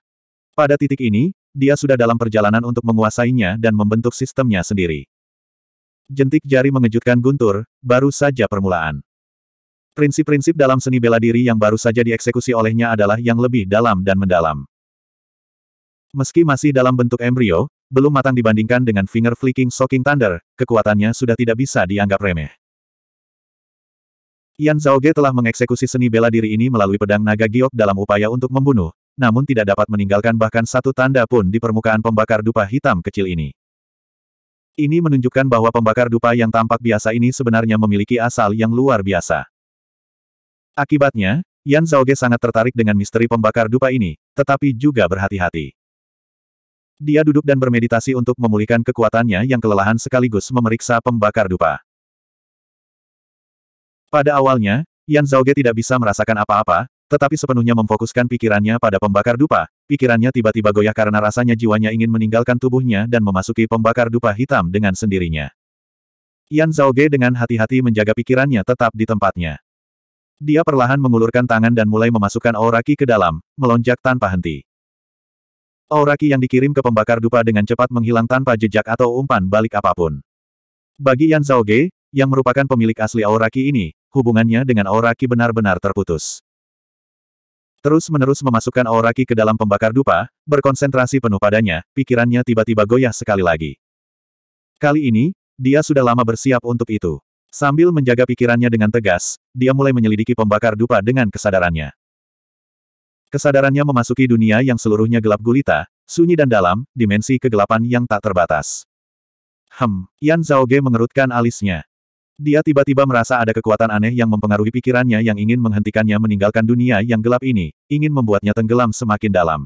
Pada titik ini, dia sudah dalam perjalanan untuk menguasainya dan membentuk sistemnya sendiri. Jentik jari mengejutkan guntur, baru saja permulaan. Prinsip-prinsip dalam seni bela diri yang baru saja dieksekusi olehnya adalah yang lebih dalam dan mendalam. Meski masih dalam bentuk embrio, belum matang dibandingkan dengan finger flicking shocking thunder, kekuatannya sudah tidak bisa dianggap remeh. Yan Ge telah mengeksekusi seni bela diri ini melalui pedang naga giok dalam upaya untuk membunuh, namun tidak dapat meninggalkan bahkan satu tanda pun di permukaan pembakar dupa hitam kecil ini. Ini menunjukkan bahwa pembakar dupa yang tampak biasa ini sebenarnya memiliki asal yang luar biasa. Akibatnya, Yan Zhaoge sangat tertarik dengan misteri pembakar dupa ini, tetapi juga berhati-hati. Dia duduk dan bermeditasi untuk memulihkan kekuatannya yang kelelahan sekaligus memeriksa pembakar dupa. Pada awalnya, Yan Zhaoge tidak bisa merasakan apa-apa, tetapi sepenuhnya memfokuskan pikirannya pada pembakar dupa, pikirannya tiba-tiba goyah karena rasanya jiwanya ingin meninggalkan tubuhnya dan memasuki pembakar dupa hitam dengan sendirinya. Yan Zhaoge dengan hati-hati menjaga pikirannya tetap di tempatnya. Dia perlahan mengulurkan tangan dan mulai memasukkan aura ke dalam, melonjak tanpa henti. Aura yang dikirim ke pembakar dupa dengan cepat menghilang tanpa jejak atau umpan balik apapun. Bagi Yan Zhao Ge, yang merupakan pemilik asli aura ini, hubungannya dengan aura benar-benar terputus. Terus-menerus memasukkan aura ke dalam pembakar dupa, berkonsentrasi penuh padanya, pikirannya tiba-tiba goyah sekali lagi. Kali ini, dia sudah lama bersiap untuk itu. Sambil menjaga pikirannya dengan tegas, dia mulai menyelidiki pembakar dupa dengan kesadarannya. Kesadarannya memasuki dunia yang seluruhnya gelap gulita, sunyi dan dalam, dimensi kegelapan yang tak terbatas. Hem, Yan Zhao Ge mengerutkan alisnya. Dia tiba-tiba merasa ada kekuatan aneh yang mempengaruhi pikirannya yang ingin menghentikannya meninggalkan dunia yang gelap ini, ingin membuatnya tenggelam semakin dalam.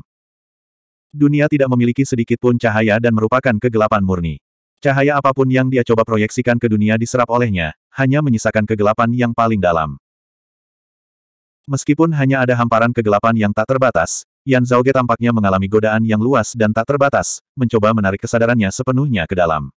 Dunia tidak memiliki sedikit pun cahaya dan merupakan kegelapan murni. Cahaya apapun yang dia coba proyeksikan ke dunia diserap olehnya, hanya menyisakan kegelapan yang paling dalam. Meskipun hanya ada hamparan kegelapan yang tak terbatas, Yan Zhaoge tampaknya mengalami godaan yang luas dan tak terbatas, mencoba menarik kesadarannya sepenuhnya ke dalam.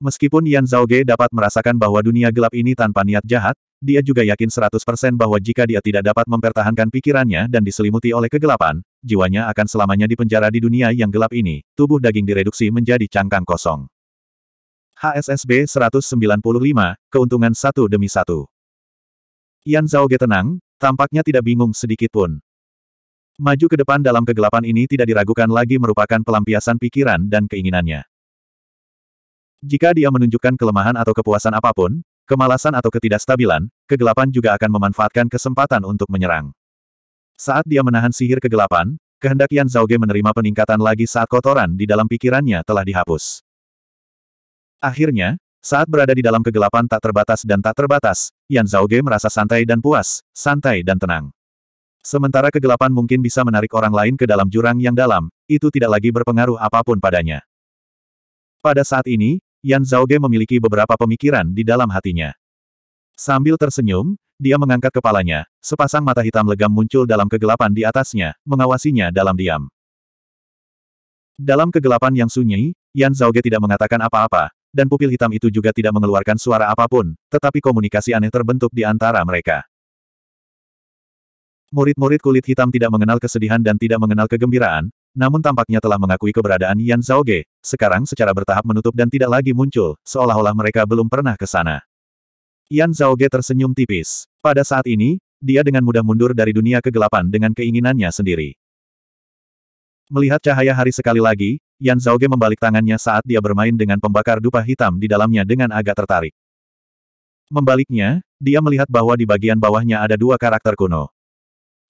Meskipun Yan Zhaoge dapat merasakan bahwa dunia gelap ini tanpa niat jahat, dia juga yakin 100% bahwa jika dia tidak dapat mempertahankan pikirannya dan diselimuti oleh kegelapan, jiwanya akan selamanya dipenjara di dunia yang gelap ini, tubuh daging direduksi menjadi cangkang kosong. HSSB 195, keuntungan satu demi satu. Yan Zhaoge tenang, tampaknya tidak bingung sedikit pun. Maju ke depan dalam kegelapan ini tidak diragukan lagi merupakan pelampiasan pikiran dan keinginannya. Jika dia menunjukkan kelemahan atau kepuasan apapun, Kemalasan atau ketidakstabilan, kegelapan juga akan memanfaatkan kesempatan untuk menyerang. Saat dia menahan sihir kegelapan, kehendak Yan Ge menerima peningkatan lagi saat kotoran di dalam pikirannya telah dihapus. Akhirnya, saat berada di dalam kegelapan tak terbatas dan tak terbatas, Yan Ge merasa santai dan puas, santai dan tenang. Sementara kegelapan mungkin bisa menarik orang lain ke dalam jurang yang dalam, itu tidak lagi berpengaruh apapun padanya. Pada saat ini, Yan Zhaoge memiliki beberapa pemikiran di dalam hatinya. Sambil tersenyum, dia mengangkat kepalanya, sepasang mata hitam legam muncul dalam kegelapan di atasnya, mengawasinya dalam diam. Dalam kegelapan yang sunyi, Yan Zhaoge tidak mengatakan apa-apa, dan pupil hitam itu juga tidak mengeluarkan suara apapun, tetapi komunikasi aneh terbentuk di antara mereka. Murid-murid kulit hitam tidak mengenal kesedihan dan tidak mengenal kegembiraan, namun tampaknya telah mengakui keberadaan Yan Zhaoge, sekarang secara bertahap menutup dan tidak lagi muncul, seolah-olah mereka belum pernah ke sana. Yan Ge tersenyum tipis. Pada saat ini, dia dengan mudah mundur dari dunia kegelapan dengan keinginannya sendiri. Melihat cahaya hari sekali lagi, Yan Ge membalik tangannya saat dia bermain dengan pembakar dupa hitam di dalamnya dengan agak tertarik. Membaliknya, dia melihat bahwa di bagian bawahnya ada dua karakter kuno.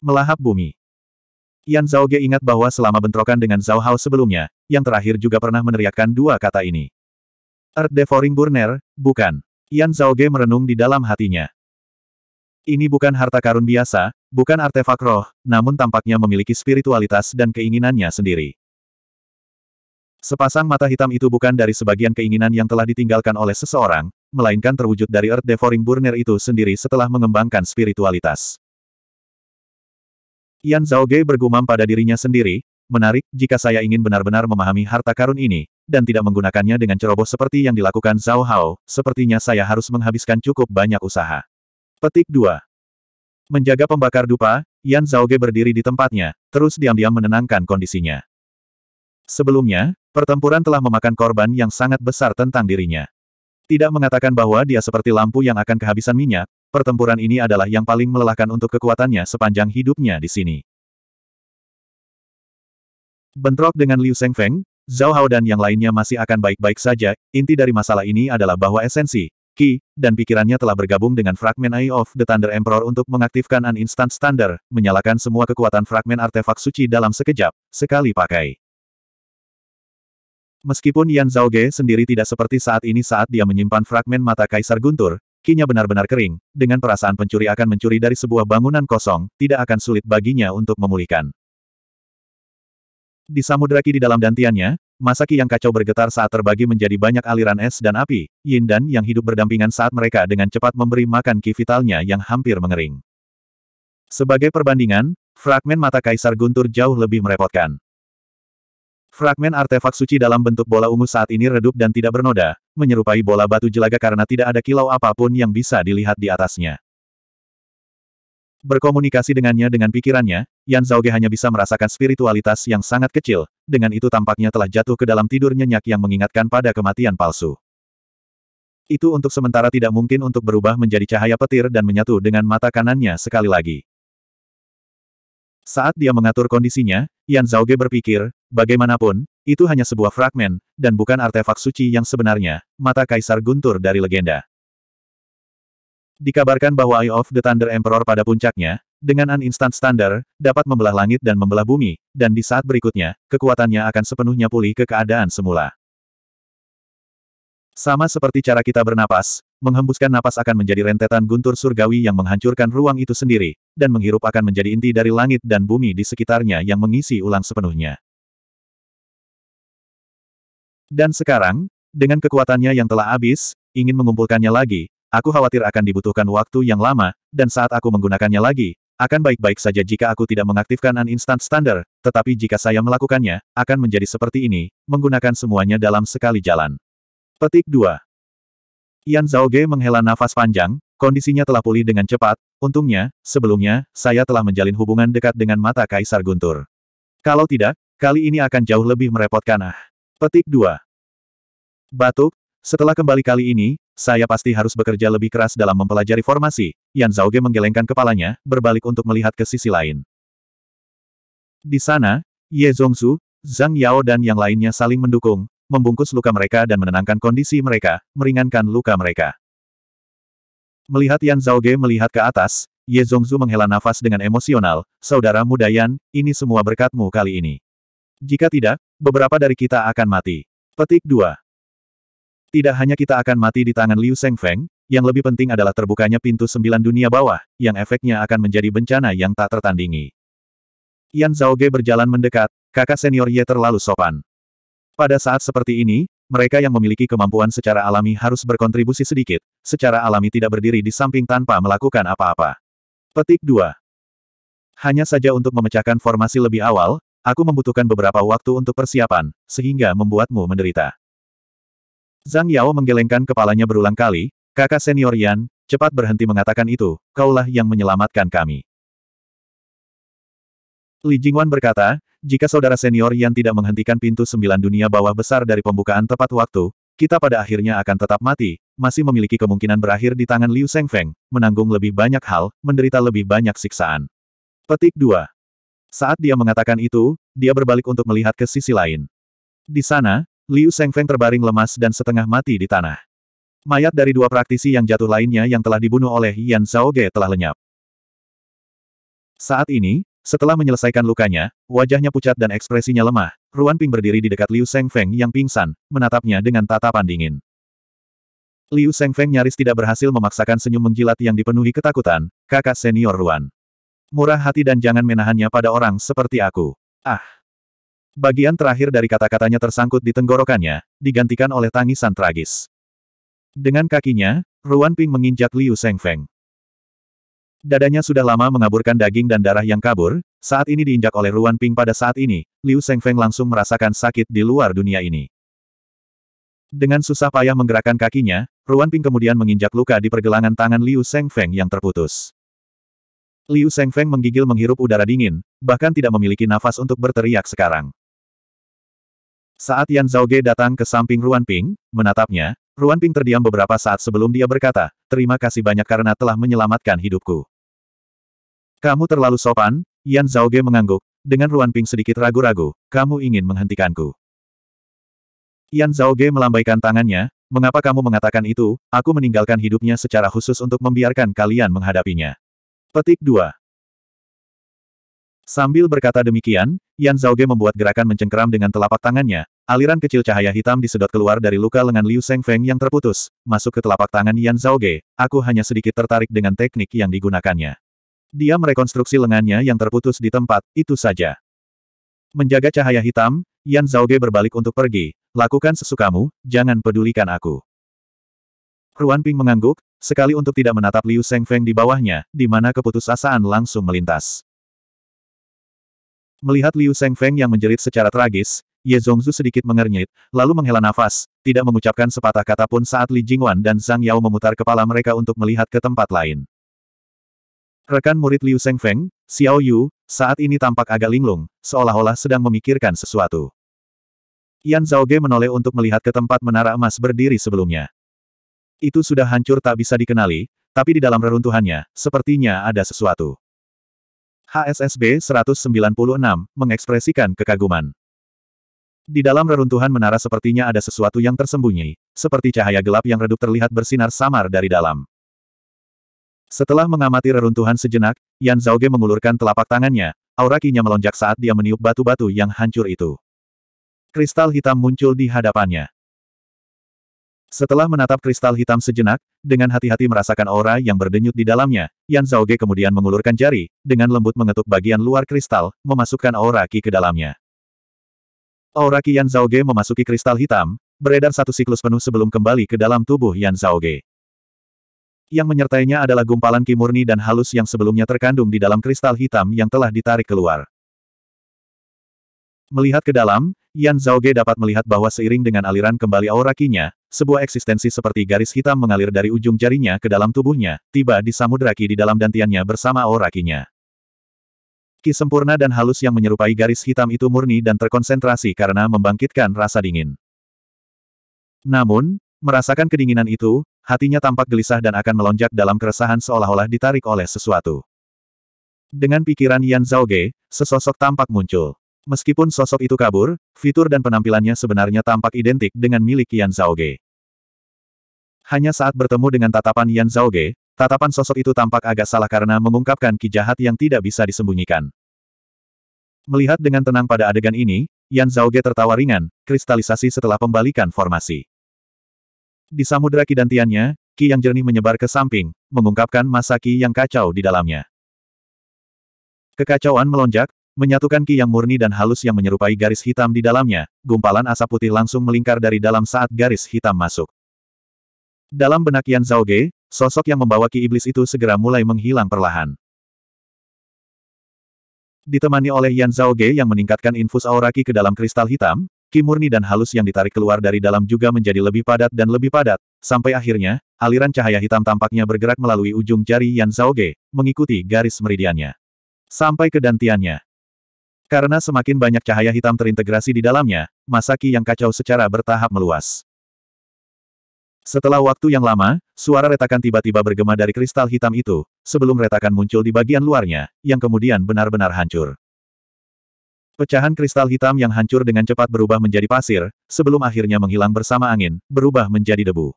Melahap bumi. Yan Zhaoge ingat bahwa selama bentrokan dengan Zhao Hao sebelumnya, yang terakhir juga pernah meneriakkan dua kata ini. Earth Devouring Burner, bukan. Yan Zhaoge merenung di dalam hatinya. Ini bukan harta karun biasa, bukan artefak roh, namun tampaknya memiliki spiritualitas dan keinginannya sendiri. Sepasang mata hitam itu bukan dari sebagian keinginan yang telah ditinggalkan oleh seseorang, melainkan terwujud dari Earth Devouring Burner itu sendiri setelah mengembangkan spiritualitas. Yan Zhaoge bergumam pada dirinya sendiri, menarik jika saya ingin benar-benar memahami harta karun ini, dan tidak menggunakannya dengan ceroboh seperti yang dilakukan Zhao Hao, sepertinya saya harus menghabiskan cukup banyak usaha. Petik 2. Menjaga pembakar dupa, Yan Zhaoge berdiri di tempatnya, terus diam-diam menenangkan kondisinya. Sebelumnya, pertempuran telah memakan korban yang sangat besar tentang dirinya. Tidak mengatakan bahwa dia seperti lampu yang akan kehabisan minyak, pertempuran ini adalah yang paling melelahkan untuk kekuatannya sepanjang hidupnya di sini. Bentrok dengan Liu Shengfeng, Zhao Hao dan yang lainnya masih akan baik-baik saja, inti dari masalah ini adalah bahwa esensi, Ki, dan pikirannya telah bergabung dengan fragmen Eye of the Thunder Emperor untuk mengaktifkan An Instant Standard, menyalakan semua kekuatan fragmen artefak suci dalam sekejap, sekali pakai. Meskipun Yan Zhao Ge sendiri tidak seperti saat ini saat dia menyimpan fragmen mata Kaisar Guntur, kinya benar-benar kering, dengan perasaan pencuri akan mencuri dari sebuah bangunan kosong, tidak akan sulit baginya untuk memulihkan. Di samudera ki di dalam dantiannya, masa ki yang kacau bergetar saat terbagi menjadi banyak aliran es dan api, yin dan yang hidup berdampingan saat mereka dengan cepat memberi makan ki vitalnya yang hampir mengering. Sebagai perbandingan, fragmen mata kaisar guntur jauh lebih merepotkan. Fragmen artefak suci dalam bentuk bola ungu saat ini redup dan tidak bernoda, menyerupai bola batu jelaga karena tidak ada kilau apapun yang bisa dilihat di atasnya. Berkomunikasi dengannya dengan pikirannya, Yan Zhaoge hanya bisa merasakan spiritualitas yang sangat kecil, dengan itu tampaknya telah jatuh ke dalam tidur nyenyak yang mengingatkan pada kematian palsu. Itu untuk sementara tidak mungkin untuk berubah menjadi cahaya petir dan menyatu dengan mata kanannya sekali lagi. Saat dia mengatur kondisinya, Yan Zhaoge berpikir, bagaimanapun, itu hanya sebuah fragmen, dan bukan artefak suci yang sebenarnya, mata kaisar guntur dari legenda. Dikabarkan bahwa Eye of the Thunder Emperor pada puncaknya, dengan an instant standar, dapat membelah langit dan membelah bumi, dan di saat berikutnya, kekuatannya akan sepenuhnya pulih ke keadaan semula. Sama seperti cara kita bernapas, Menghembuskan napas akan menjadi rentetan guntur surgawi yang menghancurkan ruang itu sendiri, dan menghirup akan menjadi inti dari langit dan bumi di sekitarnya yang mengisi ulang sepenuhnya. Dan sekarang, dengan kekuatannya yang telah habis, ingin mengumpulkannya lagi, aku khawatir akan dibutuhkan waktu yang lama, dan saat aku menggunakannya lagi, akan baik-baik saja jika aku tidak mengaktifkan an instant Standard, tetapi jika saya melakukannya, akan menjadi seperti ini, menggunakan semuanya dalam sekali jalan. Petik 2. Yan Zhao Ge menghela nafas panjang, kondisinya telah pulih dengan cepat, untungnya, sebelumnya, saya telah menjalin hubungan dekat dengan mata Kaisar Guntur. Kalau tidak, kali ini akan jauh lebih merepotkan ah. Petik 2. Batuk, setelah kembali kali ini, saya pasti harus bekerja lebih keras dalam mempelajari formasi, Yan Zhao Ge menggelengkan kepalanya, berbalik untuk melihat ke sisi lain. Di sana, Ye Su, Zhang Yao dan yang lainnya saling mendukung, membungkus luka mereka dan menenangkan kondisi mereka, meringankan luka mereka. Melihat Yan Ge melihat ke atas, Ye Zhu menghela nafas dengan emosional, Saudara muda Yan, ini semua berkatmu kali ini. Jika tidak, beberapa dari kita akan mati. Petik 2. Tidak hanya kita akan mati di tangan Liu Sheng Feng, yang lebih penting adalah terbukanya pintu sembilan dunia bawah, yang efeknya akan menjadi bencana yang tak tertandingi. Yan Ge berjalan mendekat, kakak senior Ye terlalu sopan. Pada saat seperti ini, mereka yang memiliki kemampuan secara alami harus berkontribusi sedikit, secara alami tidak berdiri di samping tanpa melakukan apa-apa. Petik 2. Hanya saja untuk memecahkan formasi lebih awal, aku membutuhkan beberapa waktu untuk persiapan, sehingga membuatmu menderita. Zhang Yao menggelengkan kepalanya berulang kali, kakak senior Yan, cepat berhenti mengatakan itu, kaulah yang menyelamatkan kami. Li Jingwan berkata, jika saudara senior yang tidak menghentikan pintu sembilan dunia bawah besar dari pembukaan tepat waktu, kita pada akhirnya akan tetap mati, masih memiliki kemungkinan berakhir di tangan Liu Shengfeng, menanggung lebih banyak hal, menderita lebih banyak siksaan. Petik 2. Saat dia mengatakan itu, dia berbalik untuk melihat ke sisi lain. Di sana, Liu Shengfeng terbaring lemas dan setengah mati di tanah. Mayat dari dua praktisi yang jatuh lainnya yang telah dibunuh oleh Yan Zhaoge telah lenyap. Saat ini, setelah menyelesaikan lukanya, wajahnya pucat dan ekspresinya lemah, Ruan Ping berdiri di dekat Liu Feng yang pingsan, menatapnya dengan tatapan dingin. Liu Feng nyaris tidak berhasil memaksakan senyum menjilat yang dipenuhi ketakutan, kakak senior Ruan. Murah hati dan jangan menahannya pada orang seperti aku. Ah! Bagian terakhir dari kata-katanya tersangkut di tenggorokannya, digantikan oleh tangisan tragis. Dengan kakinya, Ruan Ping menginjak Liu Feng. Dadanya sudah lama mengaburkan daging dan darah yang kabur, saat ini diinjak oleh Ruan Ping pada saat ini, Liu Shengfeng langsung merasakan sakit di luar dunia ini. Dengan susah payah menggerakkan kakinya, Ruan Ping kemudian menginjak luka di pergelangan tangan Liu Shengfeng yang terputus. Liu Shengfeng menggigil menghirup udara dingin, bahkan tidak memiliki nafas untuk berteriak sekarang. Saat Yan Zhaoge datang ke samping Ruan Ping, menatapnya, Ruan Ping terdiam beberapa saat sebelum dia berkata, terima kasih banyak karena telah menyelamatkan hidupku. Kamu terlalu sopan, Yan Zhaoge mengangguk, dengan Ruan Ping sedikit ragu-ragu, kamu ingin menghentikanku. Yan Zhaoge melambaikan tangannya, mengapa kamu mengatakan itu, aku meninggalkan hidupnya secara khusus untuk membiarkan kalian menghadapinya. Petik 2. Sambil berkata demikian, Yan Zhaoge membuat gerakan mencengkeram dengan telapak tangannya, Aliran kecil cahaya hitam disedot keluar dari luka lengan Liu Sengfeng yang terputus, masuk ke telapak tangan Yan Zhaoge, aku hanya sedikit tertarik dengan teknik yang digunakannya. Dia merekonstruksi lengannya yang terputus di tempat, itu saja. Menjaga cahaya hitam, Yan Zhaoge berbalik untuk pergi, lakukan sesukamu, jangan pedulikan aku. Ruan Ping mengangguk, sekali untuk tidak menatap Liu Sengfeng di bawahnya, di mana keputusasaan langsung melintas. Melihat Liu Sengfeng yang menjerit secara tragis, Ye Zongzu sedikit mengernyit, lalu menghela nafas, tidak mengucapkan sepatah kata pun saat Li Jingwan dan Zhang Yao memutar kepala mereka untuk melihat ke tempat lain. Rekan murid Liu Shengfeng, Xiao Yu, saat ini tampak agak linglung, seolah-olah sedang memikirkan sesuatu. Yan Zhao Ge menoleh untuk melihat ke tempat menara emas berdiri sebelumnya. Itu sudah hancur tak bisa dikenali, tapi di dalam reruntuhannya, sepertinya ada sesuatu. HSSB 196, mengekspresikan kekaguman. Di dalam reruntuhan menara sepertinya ada sesuatu yang tersembunyi, seperti cahaya gelap yang redup terlihat bersinar samar dari dalam. Setelah mengamati reruntuhan sejenak, Yan Zhaoge mengulurkan telapak tangannya, aura kinya melonjak saat dia meniup batu-batu yang hancur itu. Kristal hitam muncul di hadapannya. Setelah menatap kristal hitam sejenak, dengan hati-hati merasakan aura yang berdenyut di dalamnya, Yan Zhaoge kemudian mengulurkan jari, dengan lembut mengetuk bagian luar kristal, memasukkan aura ki ke dalamnya. Aura Qian Yan Zhaoge memasuki kristal hitam, beredar satu siklus penuh sebelum kembali ke dalam tubuh Yan Zhaoge. Yang menyertainya adalah gumpalan kimurni murni dan halus yang sebelumnya terkandung di dalam kristal hitam yang telah ditarik keluar. Melihat ke dalam, Yan Zhaoge dapat melihat bahwa seiring dengan aliran kembali aura kinya, sebuah eksistensi seperti garis hitam mengalir dari ujung jarinya ke dalam tubuhnya, tiba di samudera ki di dalam dantiannya bersama aura kinya ki sempurna dan halus yang menyerupai garis hitam itu murni dan terkonsentrasi karena membangkitkan rasa dingin. Namun, merasakan kedinginan itu, hatinya tampak gelisah dan akan melonjak dalam keresahan seolah-olah ditarik oleh sesuatu. Dengan pikiran Yan Zhao Ge, sesosok tampak muncul. Meskipun sosok itu kabur, fitur dan penampilannya sebenarnya tampak identik dengan milik Yan Zhao Ge. Hanya saat bertemu dengan tatapan Yan Zhao Ge, tatapan sosok itu tampak agak salah karena mengungkapkan ki jahat yang tidak bisa disembunyikan. Melihat dengan tenang pada adegan ini, Yan Zhaoge tertawa ringan, kristalisasi setelah pembalikan formasi. Di samudera kidantiannya, ki yang jernih menyebar ke samping, mengungkapkan masa ki yang kacau di dalamnya. Kekacauan melonjak, menyatukan ki yang murni dan halus yang menyerupai garis hitam di dalamnya, gumpalan asap putih langsung melingkar dari dalam saat garis hitam masuk. Dalam benak Yan Zhaoge, sosok yang membawa ki iblis itu segera mulai menghilang perlahan. Ditemani oleh Yan Zhao Ge yang meningkatkan infus aura ke dalam kristal hitam, Kimurni murni dan halus yang ditarik keluar dari dalam juga menjadi lebih padat dan lebih padat, sampai akhirnya, aliran cahaya hitam tampaknya bergerak melalui ujung jari Yan Zhao Ge, mengikuti garis meridiannya. Sampai ke dantiannya. Karena semakin banyak cahaya hitam terintegrasi di dalamnya, masaki yang kacau secara bertahap meluas. Setelah waktu yang lama, suara retakan tiba-tiba bergema dari kristal hitam itu, sebelum retakan muncul di bagian luarnya, yang kemudian benar-benar hancur. Pecahan kristal hitam yang hancur dengan cepat berubah menjadi pasir, sebelum akhirnya menghilang bersama angin, berubah menjadi debu.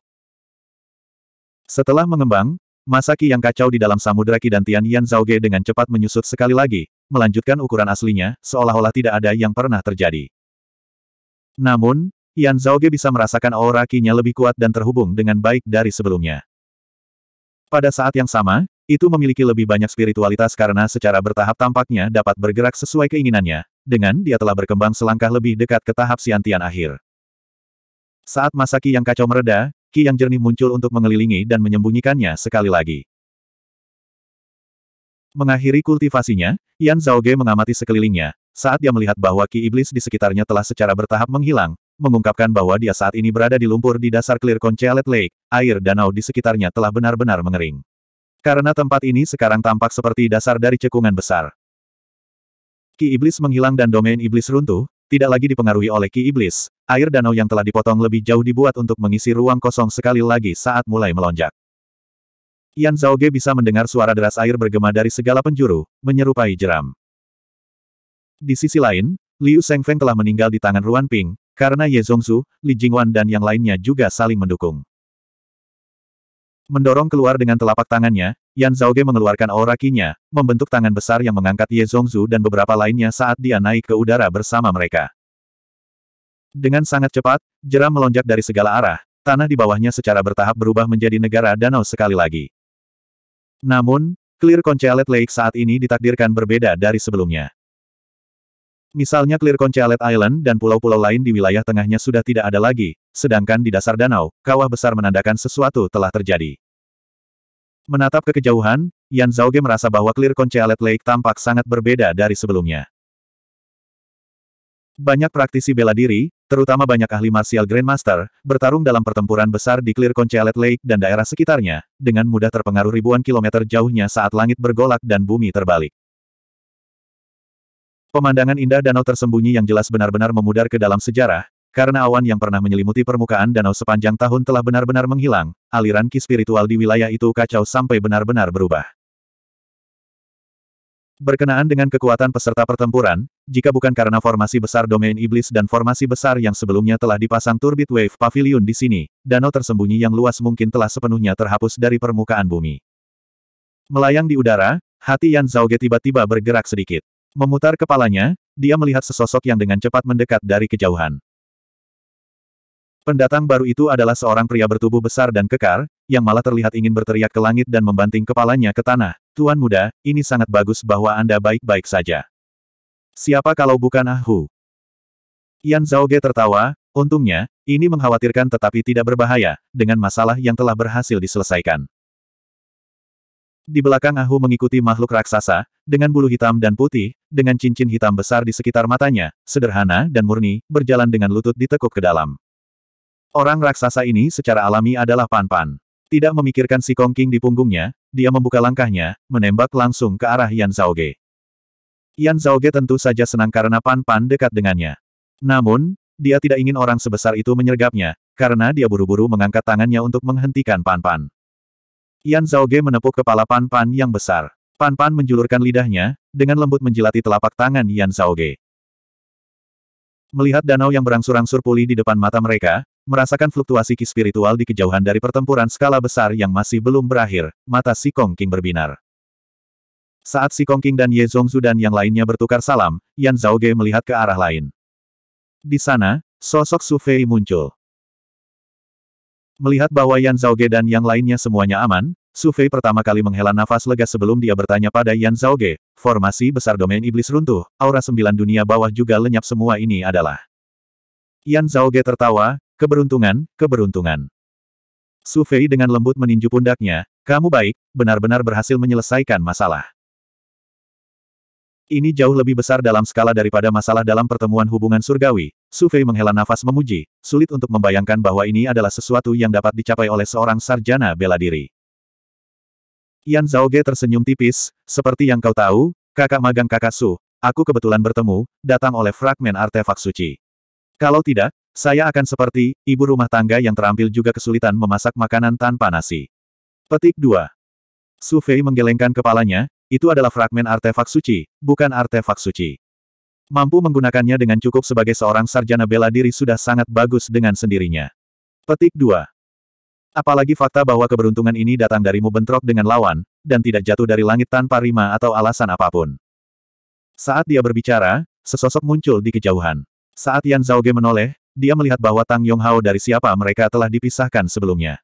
Setelah mengembang, Masaki yang kacau di dalam samudera Kidantian Yan Zhaoge dengan cepat menyusut sekali lagi, melanjutkan ukuran aslinya, seolah-olah tidak ada yang pernah terjadi. Namun, Yan Zhaoge bisa merasakan aura kinya lebih kuat dan terhubung dengan baik dari sebelumnya. Pada saat yang sama, itu memiliki lebih banyak spiritualitas karena secara bertahap tampaknya dapat bergerak sesuai keinginannya, dengan dia telah berkembang selangkah lebih dekat ke tahap siantian akhir. Saat masa Ki yang kacau mereda, Ki yang jernih muncul untuk mengelilingi dan menyembunyikannya sekali lagi. Mengakhiri kultivasinya, Yan Zhaoge mengamati sekelilingnya, saat dia melihat bahwa Ki Iblis di sekitarnya telah secara bertahap menghilang, mengungkapkan bahwa dia saat ini berada di lumpur di dasar Clear Conchelet Lake, air danau di sekitarnya telah benar-benar mengering. Karena tempat ini sekarang tampak seperti dasar dari cekungan besar. Ki Iblis menghilang dan domain Iblis runtuh, tidak lagi dipengaruhi oleh Ki Iblis, air danau yang telah dipotong lebih jauh dibuat untuk mengisi ruang kosong sekali lagi saat mulai melonjak. Yan Zhao Ge bisa mendengar suara deras air bergema dari segala penjuru, menyerupai jeram. Di sisi lain, Liu Shengfeng telah meninggal di tangan Ruan Ping, karena Ye Zongzu, Li Jingwan dan yang lainnya juga saling mendukung. Mendorong keluar dengan telapak tangannya, Yan Zhaoge mengeluarkan aura kinya, membentuk tangan besar yang mengangkat Ye Zongzu dan beberapa lainnya saat dia naik ke udara bersama mereka. Dengan sangat cepat, jeram melonjak dari segala arah, tanah di bawahnya secara bertahap berubah menjadi negara danau sekali lagi. Namun, Clear Concealed Lake saat ini ditakdirkan berbeda dari sebelumnya. Misalnya Clear Conchalet Island dan pulau-pulau lain di wilayah tengahnya sudah tidak ada lagi, sedangkan di dasar danau, kawah besar menandakan sesuatu telah terjadi. Menatap ke kejauhan, Yan Zhaoge merasa bahwa Clear Conchalet Lake tampak sangat berbeda dari sebelumnya. Banyak praktisi bela diri, terutama banyak ahli martial grandmaster, bertarung dalam pertempuran besar di Clear Conchalet Lake dan daerah sekitarnya, dengan mudah terpengaruh ribuan kilometer jauhnya saat langit bergolak dan bumi terbalik. Pemandangan indah danau tersembunyi yang jelas benar-benar memudar ke dalam sejarah, karena awan yang pernah menyelimuti permukaan danau sepanjang tahun telah benar-benar menghilang, aliran ki spiritual di wilayah itu kacau sampai benar-benar berubah. Berkenaan dengan kekuatan peserta pertempuran, jika bukan karena formasi besar domain iblis dan formasi besar yang sebelumnya telah dipasang Turbit Wave Pavilion di sini, danau tersembunyi yang luas mungkin telah sepenuhnya terhapus dari permukaan bumi. Melayang di udara, hati Yan Zhaoge tiba-tiba bergerak sedikit. Memutar kepalanya, dia melihat sesosok yang dengan cepat mendekat dari kejauhan. Pendatang baru itu adalah seorang pria bertubuh besar dan kekar, yang malah terlihat ingin berteriak ke langit dan membanting kepalanya ke tanah. Tuan muda, ini sangat bagus bahwa Anda baik-baik saja. Siapa kalau bukan Ahu? Yan Zhao Ge tertawa, untungnya, ini mengkhawatirkan tetapi tidak berbahaya, dengan masalah yang telah berhasil diselesaikan. Di belakang Ahu mengikuti makhluk raksasa, dengan bulu hitam dan putih, dengan cincin hitam besar di sekitar matanya, sederhana dan murni, berjalan dengan lutut ditekuk ke dalam. Orang raksasa ini secara alami adalah Pan-Pan. Tidak memikirkan si Kongking di punggungnya, dia membuka langkahnya, menembak langsung ke arah Yan Zhao Ge. Yan Zhao Ge tentu saja senang karena Pan-Pan dekat dengannya. Namun, dia tidak ingin orang sebesar itu menyergapnya, karena dia buru-buru mengangkat tangannya untuk menghentikan Pan-Pan. Yan Zhaoge menepuk kepala Pan Pan yang besar. Pan Pan menjulurkan lidahnya, dengan lembut menjilati telapak tangan Yan Zhaoge. Melihat danau yang berangsur-angsur pulih di depan mata mereka, merasakan fluktuasi ki spiritual di kejauhan dari pertempuran skala besar yang masih belum berakhir, mata si Kong King berbinar. Saat si Kong King dan Ye Zongzu dan yang lainnya bertukar salam, Yan Zhaoge melihat ke arah lain. Di sana, sosok Su Fei muncul. Melihat bahwa Yan Ge dan yang lainnya semuanya aman, Su Fei pertama kali menghela nafas lega sebelum dia bertanya pada Yan Ge, formasi besar domain iblis runtuh, aura sembilan dunia bawah juga lenyap semua ini adalah. Yan Ge tertawa, keberuntungan, keberuntungan. Su Fei dengan lembut meninju pundaknya, kamu baik, benar-benar berhasil menyelesaikan masalah. Ini jauh lebih besar dalam skala daripada masalah dalam pertemuan hubungan surgawi, Su menghela nafas memuji, sulit untuk membayangkan bahwa ini adalah sesuatu yang dapat dicapai oleh seorang sarjana bela diri. Yan Zhao Ge tersenyum tipis, seperti yang kau tahu, kakak magang kakak Su, aku kebetulan bertemu, datang oleh fragmen artefak suci. Kalau tidak, saya akan seperti, ibu rumah tangga yang terampil juga kesulitan memasak makanan tanpa nasi. Petik 2. Su Fei menggelengkan kepalanya, itu adalah fragmen artefak suci, bukan artefak suci. Mampu menggunakannya dengan cukup sebagai seorang sarjana bela diri sudah sangat bagus dengan sendirinya. Petik 2. Apalagi fakta bahwa keberuntungan ini datang darimu bentrok dengan lawan, dan tidak jatuh dari langit tanpa rima atau alasan apapun. Saat dia berbicara, sesosok muncul di kejauhan. Saat Yan Ge menoleh, dia melihat bahwa Tang Yong Hao dari siapa mereka telah dipisahkan sebelumnya.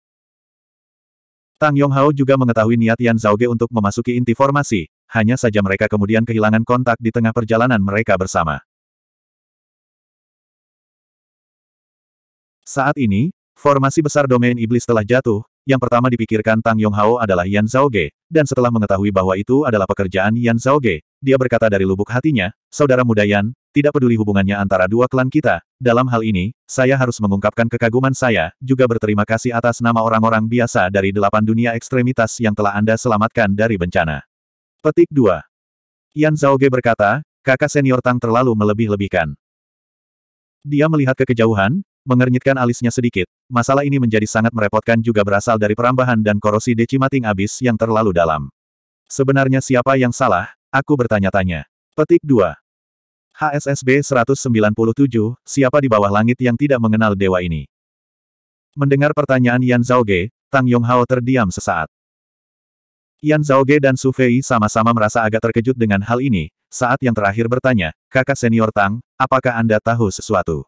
Tang Yong Hao juga mengetahui niat Yan Ge untuk memasuki inti formasi, hanya saja mereka kemudian kehilangan kontak di tengah perjalanan mereka bersama. Saat ini, formasi besar domain iblis telah jatuh, yang pertama dipikirkan Tang Yonghao adalah Yan Zhaoge, dan setelah mengetahui bahwa itu adalah pekerjaan Yan Zhaoge, dia berkata dari lubuk hatinya, Saudara muda Yan, tidak peduli hubungannya antara dua klan kita, dalam hal ini, saya harus mengungkapkan kekaguman saya, juga berterima kasih atas nama orang-orang biasa dari delapan dunia ekstremitas yang telah Anda selamatkan dari bencana. Petik 2. Yan Ge berkata, kakak senior Tang terlalu melebih-lebihkan. Dia melihat ke kejauhan, mengernyitkan alisnya sedikit. Masalah ini menjadi sangat merepotkan juga berasal dari perambahan dan korosi decimating abis yang terlalu dalam. Sebenarnya siapa yang salah? Aku bertanya-tanya. Petik 2. HSSB 197, siapa di bawah langit yang tidak mengenal dewa ini? Mendengar pertanyaan Yan Ge, Tang Yong Hao terdiam sesaat. Yan Zhaoge dan Su Fei sama-sama merasa agak terkejut dengan hal ini, saat yang terakhir bertanya, kakak senior Tang, apakah Anda tahu sesuatu?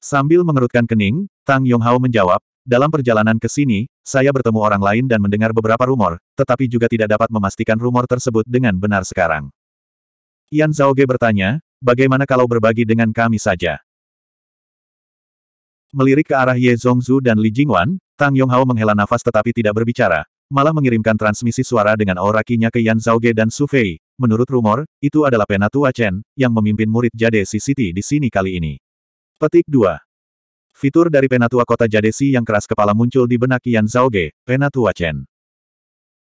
Sambil mengerutkan kening, Tang Yonghao menjawab, dalam perjalanan ke sini, saya bertemu orang lain dan mendengar beberapa rumor, tetapi juga tidak dapat memastikan rumor tersebut dengan benar sekarang. Yan Zhaoge bertanya, bagaimana kalau berbagi dengan kami saja? Melirik ke arah Ye Zhongzu dan Li Jingwan, Tang Yonghao menghela nafas tetapi tidak berbicara, malah mengirimkan transmisi suara dengan aura kinya ke Yan Zhaoge dan Su Fei. Menurut rumor, itu adalah Penatua Chen, yang memimpin murid Jade Si City di sini kali ini. Petik 2. Fitur dari Penatua Kota Jade Si yang keras kepala muncul di benak Yan Zhaoge, Penatua Chen.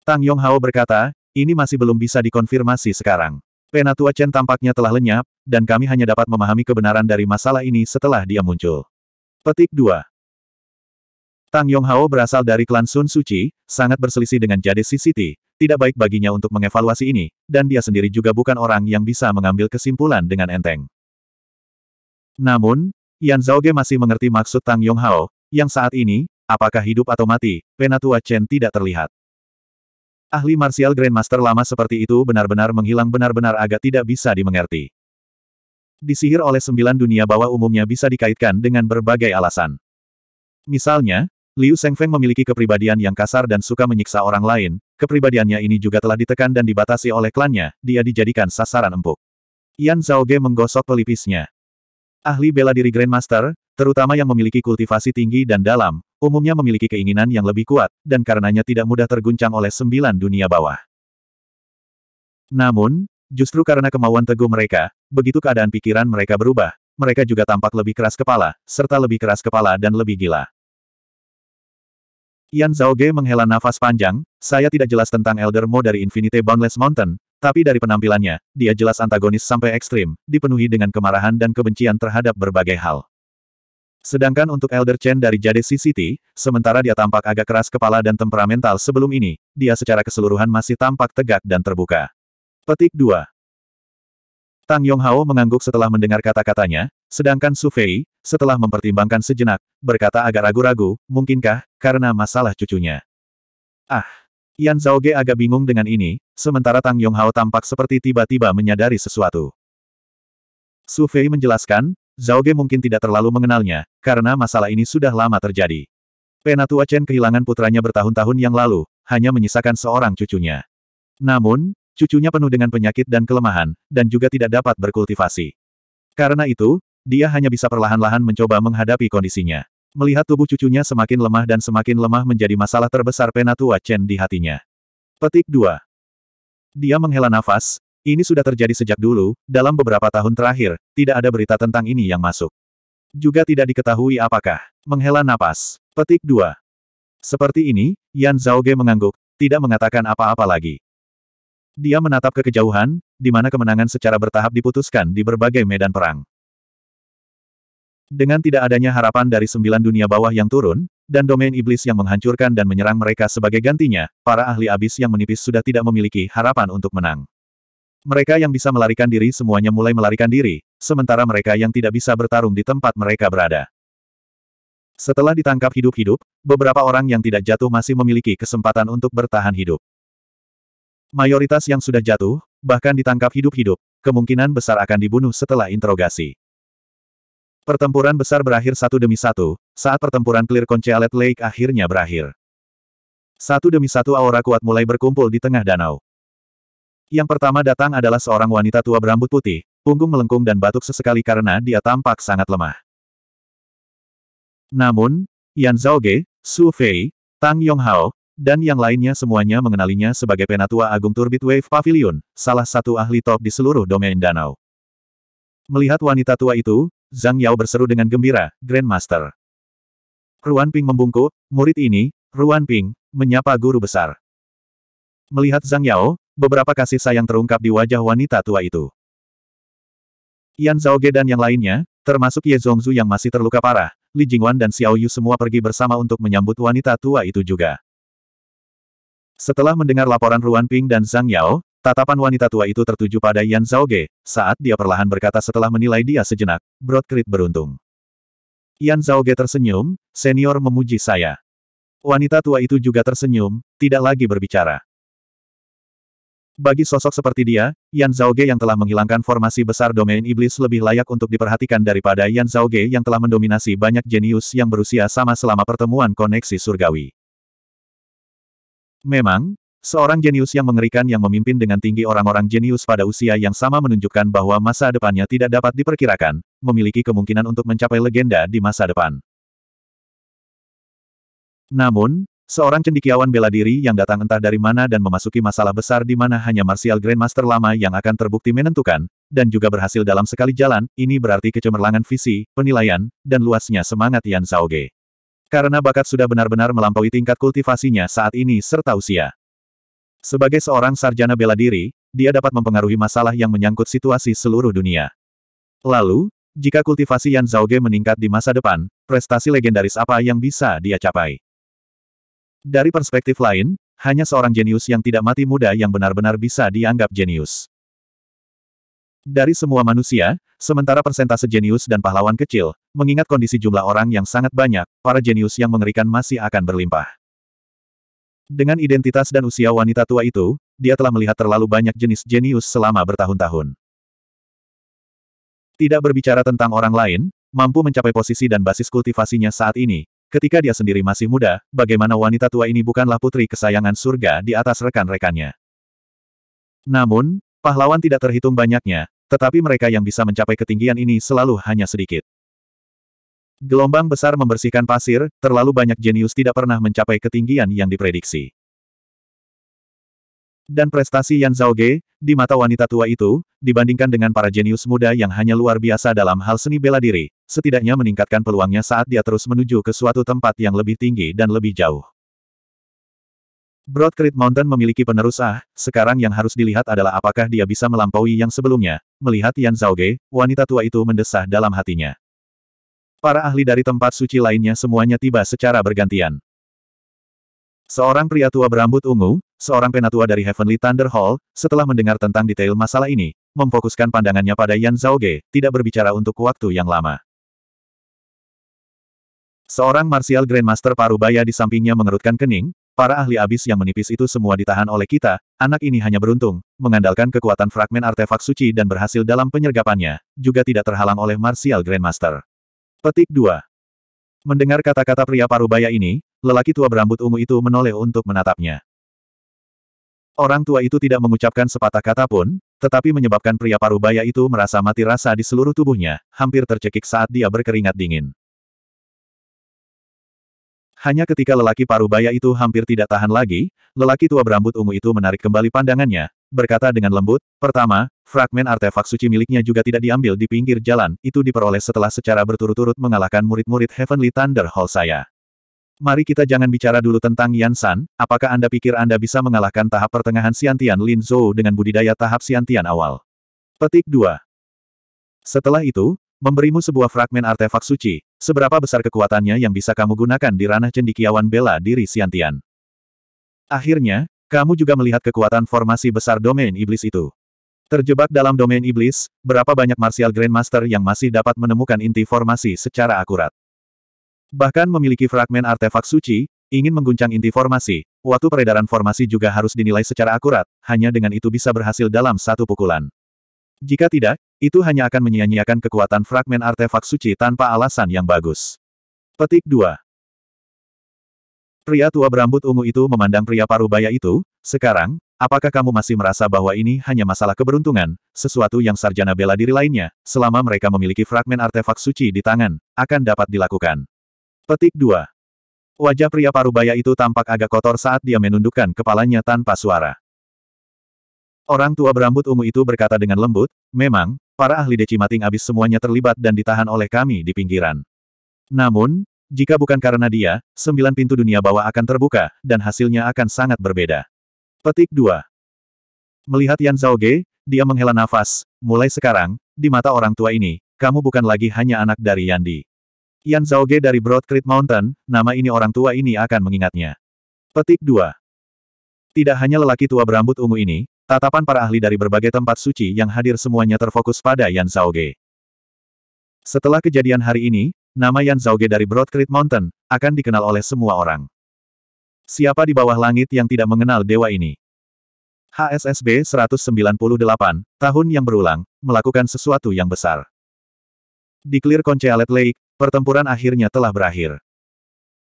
Tang Yong Hao berkata, ini masih belum bisa dikonfirmasi sekarang. Penatua Chen tampaknya telah lenyap, dan kami hanya dapat memahami kebenaran dari masalah ini setelah dia muncul. Petik 2. Tang Yonghao berasal dari klan Sun Suci, sangat berselisih dengan Jade City, tidak baik baginya untuk mengevaluasi ini, dan dia sendiri juga bukan orang yang bisa mengambil kesimpulan dengan enteng. Namun, Yan Zhaoge masih mengerti maksud Tang Yonghao, yang saat ini, apakah hidup atau mati, Penatua Chen tidak terlihat. Ahli martial Grandmaster lama seperti itu benar-benar menghilang benar-benar agak tidak bisa dimengerti. Disihir oleh sembilan dunia bawah umumnya bisa dikaitkan dengan berbagai alasan. Misalnya, Liu Shengfeng memiliki kepribadian yang kasar dan suka menyiksa orang lain, kepribadiannya ini juga telah ditekan dan dibatasi oleh klannya, dia dijadikan sasaran empuk. Yan Zhao Ge menggosok pelipisnya. Ahli bela diri Grandmaster, terutama yang memiliki kultivasi tinggi dan dalam, umumnya memiliki keinginan yang lebih kuat, dan karenanya tidak mudah terguncang oleh sembilan dunia bawah. Namun, justru karena kemauan teguh mereka, begitu keadaan pikiran mereka berubah, mereka juga tampak lebih keras kepala, serta lebih keras kepala dan lebih gila. Yan Zhao Ge menghela nafas panjang, saya tidak jelas tentang Elder Mo dari Infinite Boundless Mountain, tapi dari penampilannya, dia jelas antagonis sampai ekstrim, dipenuhi dengan kemarahan dan kebencian terhadap berbagai hal. Sedangkan untuk Elder Chen dari Jade City, sementara dia tampak agak keras kepala dan temperamental sebelum ini, dia secara keseluruhan masih tampak tegak dan terbuka. Petik 2. Tang Yonghao mengangguk setelah mendengar kata-katanya, sedangkan Su Fei, setelah mempertimbangkan sejenak, berkata agak ragu-ragu, mungkinkah, karena masalah cucunya. Ah! Yan Zhaoge agak bingung dengan ini, sementara Tang Yong Hao tampak seperti tiba-tiba menyadari sesuatu. Su Fei menjelaskan, Zhaoge mungkin tidak terlalu mengenalnya, karena masalah ini sudah lama terjadi. Penatua Chen kehilangan putranya bertahun-tahun yang lalu, hanya menyisakan seorang cucunya. Namun, cucunya penuh dengan penyakit dan kelemahan, dan juga tidak dapat berkultivasi. Karena itu, dia hanya bisa perlahan-lahan mencoba menghadapi kondisinya. Melihat tubuh cucunya semakin lemah dan semakin lemah menjadi masalah terbesar Penatua Chen di hatinya. Petik 2. Dia menghela nafas, ini sudah terjadi sejak dulu, dalam beberapa tahun terakhir, tidak ada berita tentang ini yang masuk. Juga tidak diketahui apakah. Menghela nafas. Petik 2. Seperti ini, Yan Zhaoge mengangguk, tidak mengatakan apa-apa lagi. Dia menatap ke kejauhan, di mana kemenangan secara bertahap diputuskan di berbagai medan perang. Dengan tidak adanya harapan dari sembilan dunia bawah yang turun, dan domain iblis yang menghancurkan dan menyerang mereka sebagai gantinya, para ahli abis yang menipis sudah tidak memiliki harapan untuk menang. Mereka yang bisa melarikan diri semuanya mulai melarikan diri, sementara mereka yang tidak bisa bertarung di tempat mereka berada. Setelah ditangkap hidup-hidup, beberapa orang yang tidak jatuh masih memiliki kesempatan untuk bertahan hidup. Mayoritas yang sudah jatuh, bahkan ditangkap hidup-hidup, kemungkinan besar akan dibunuh setelah interogasi. Pertempuran besar berakhir satu demi satu, saat pertempuran Clear Conchalet Lake akhirnya berakhir. Satu demi satu aura kuat mulai berkumpul di tengah danau. Yang pertama datang adalah seorang wanita tua berambut putih, punggung melengkung dan batuk sesekali karena dia tampak sangat lemah. Namun, Yan Ge, Su Fei, Tang Yong Hao, dan yang lainnya semuanya mengenalinya sebagai Penatua Agung Turbit Wave Pavilion, salah satu ahli top di seluruh domain danau. Melihat wanita tua itu, Zhang Yao berseru dengan gembira, Grandmaster. Ruan Ping membungkuk, murid ini, Ruan Ping, menyapa guru besar. Melihat Zhang Yao, beberapa kasih sayang terungkap di wajah wanita tua itu. Yan Zhaoge dan yang lainnya, termasuk Ye Zongzu yang masih terluka parah, Li Jingwan dan Xiao Yu semua pergi bersama untuk menyambut wanita tua itu juga. Setelah mendengar laporan Ruan Ping dan Zhang Yao, Tatapan wanita tua itu tertuju pada Yan Ge saat dia perlahan berkata setelah menilai dia sejenak, Broadcrit beruntung. Yan Ge tersenyum, senior memuji saya. Wanita tua itu juga tersenyum, tidak lagi berbicara. Bagi sosok seperti dia, Yan Ge yang telah menghilangkan formasi besar domain iblis lebih layak untuk diperhatikan daripada Yan Ge yang telah mendominasi banyak jenius yang berusia sama selama pertemuan koneksi surgawi. Memang, Seorang jenius yang mengerikan yang memimpin dengan tinggi orang-orang jenius pada usia yang sama menunjukkan bahwa masa depannya tidak dapat diperkirakan, memiliki kemungkinan untuk mencapai legenda di masa depan. Namun, seorang cendikiawan bela diri yang datang entah dari mana dan memasuki masalah besar di mana hanya Martial Grandmaster lama yang akan terbukti menentukan, dan juga berhasil dalam sekali jalan, ini berarti kecemerlangan visi, penilaian, dan luasnya semangat Yan Zhaoge. Karena bakat sudah benar-benar melampaui tingkat kultivasinya saat ini serta usia. Sebagai seorang sarjana bela diri, dia dapat mempengaruhi masalah yang menyangkut situasi seluruh dunia. Lalu, jika kultivasi Yan Ge meningkat di masa depan, prestasi legendaris apa yang bisa dia capai? Dari perspektif lain, hanya seorang jenius yang tidak mati muda yang benar-benar bisa dianggap jenius. Dari semua manusia, sementara persentase jenius dan pahlawan kecil, mengingat kondisi jumlah orang yang sangat banyak, para jenius yang mengerikan masih akan berlimpah. Dengan identitas dan usia wanita tua itu, dia telah melihat terlalu banyak jenis jenius selama bertahun-tahun. Tidak berbicara tentang orang lain, mampu mencapai posisi dan basis kultivasinya saat ini, ketika dia sendiri masih muda, bagaimana wanita tua ini bukanlah putri kesayangan surga di atas rekan-rekannya. Namun, pahlawan tidak terhitung banyaknya, tetapi mereka yang bisa mencapai ketinggian ini selalu hanya sedikit. Gelombang besar membersihkan pasir, terlalu banyak jenius tidak pernah mencapai ketinggian yang diprediksi. Dan prestasi Yan Zhao Ge di mata wanita tua itu, dibandingkan dengan para jenius muda yang hanya luar biasa dalam hal seni bela diri, setidaknya meningkatkan peluangnya saat dia terus menuju ke suatu tempat yang lebih tinggi dan lebih jauh. Broad Mountain memiliki penerus ah, sekarang yang harus dilihat adalah apakah dia bisa melampaui yang sebelumnya. Melihat Yan Zhao Ge, wanita tua itu mendesah dalam hatinya. Para ahli dari tempat suci lainnya semuanya tiba secara bergantian. Seorang pria tua berambut ungu, seorang penatua dari Heavenly Thunder Hall, setelah mendengar tentang detail masalah ini, memfokuskan pandangannya pada Yan Zhaoge, tidak berbicara untuk waktu yang lama. Seorang Martial Grandmaster Parubaya di sampingnya mengerutkan kening, para ahli abis yang menipis itu semua ditahan oleh kita, anak ini hanya beruntung, mengandalkan kekuatan fragmen artefak suci dan berhasil dalam penyergapannya, juga tidak terhalang oleh Martial Grandmaster. Petik 2. Mendengar kata-kata pria parubaya ini, lelaki tua berambut ungu itu menoleh untuk menatapnya. Orang tua itu tidak mengucapkan sepatah kata pun, tetapi menyebabkan pria parubaya itu merasa mati rasa di seluruh tubuhnya, hampir tercekik saat dia berkeringat dingin. Hanya ketika lelaki parubaya itu hampir tidak tahan lagi, lelaki tua berambut ungu itu menarik kembali pandangannya, berkata dengan lembut, pertama, Fragmen artefak suci miliknya juga tidak diambil di pinggir jalan, itu diperoleh setelah secara berturut-turut mengalahkan murid-murid Heavenly Thunder Hall saya. Mari kita jangan bicara dulu tentang Yan San, apakah Anda pikir Anda bisa mengalahkan tahap pertengahan Siantian Lin Zhou dengan budidaya tahap Siantian awal? Petik 2. Setelah itu, memberimu sebuah fragmen artefak suci, seberapa besar kekuatannya yang bisa kamu gunakan di ranah cendikiawan bela diri Siantian? Akhirnya, kamu juga melihat kekuatan formasi besar domain iblis itu. Terjebak dalam domain iblis, berapa banyak martial grandmaster yang masih dapat menemukan inti formasi secara akurat. Bahkan memiliki fragmen artefak suci, ingin mengguncang inti formasi, waktu peredaran formasi juga harus dinilai secara akurat, hanya dengan itu bisa berhasil dalam satu pukulan. Jika tidak, itu hanya akan menyia-nyiakan kekuatan fragmen artefak suci tanpa alasan yang bagus. Petik 2. Pria tua berambut ungu itu memandang pria parubaya itu, sekarang, Apakah kamu masih merasa bahwa ini hanya masalah keberuntungan, sesuatu yang sarjana bela diri lainnya, selama mereka memiliki fragmen artefak suci di tangan, akan dapat dilakukan? Petik 2. Wajah pria parubaya itu tampak agak kotor saat dia menundukkan kepalanya tanpa suara. Orang tua berambut ungu itu berkata dengan lembut, memang, para ahli decimating abis semuanya terlibat dan ditahan oleh kami di pinggiran. Namun, jika bukan karena dia, sembilan pintu dunia bawah akan terbuka, dan hasilnya akan sangat berbeda. Petik 2. Melihat Yan Zhao Ge, dia menghela nafas. Mulai sekarang, di mata orang tua ini, kamu bukan lagi hanya anak dari Yandi. Yan Zhao Ge dari Broad Creek Mountain, nama ini orang tua ini akan mengingatnya. Petik 2. Tidak hanya lelaki tua berambut ungu ini, tatapan para ahli dari berbagai tempat suci yang hadir semuanya terfokus pada Yan Zhao Ge. Setelah kejadian hari ini, nama Yan Zhao Ge dari Broad Creek Mountain, akan dikenal oleh semua orang. Siapa di bawah langit yang tidak mengenal dewa ini? HSSB 198, tahun yang berulang, melakukan sesuatu yang besar. Di Clear Conchalet Lake, pertempuran akhirnya telah berakhir.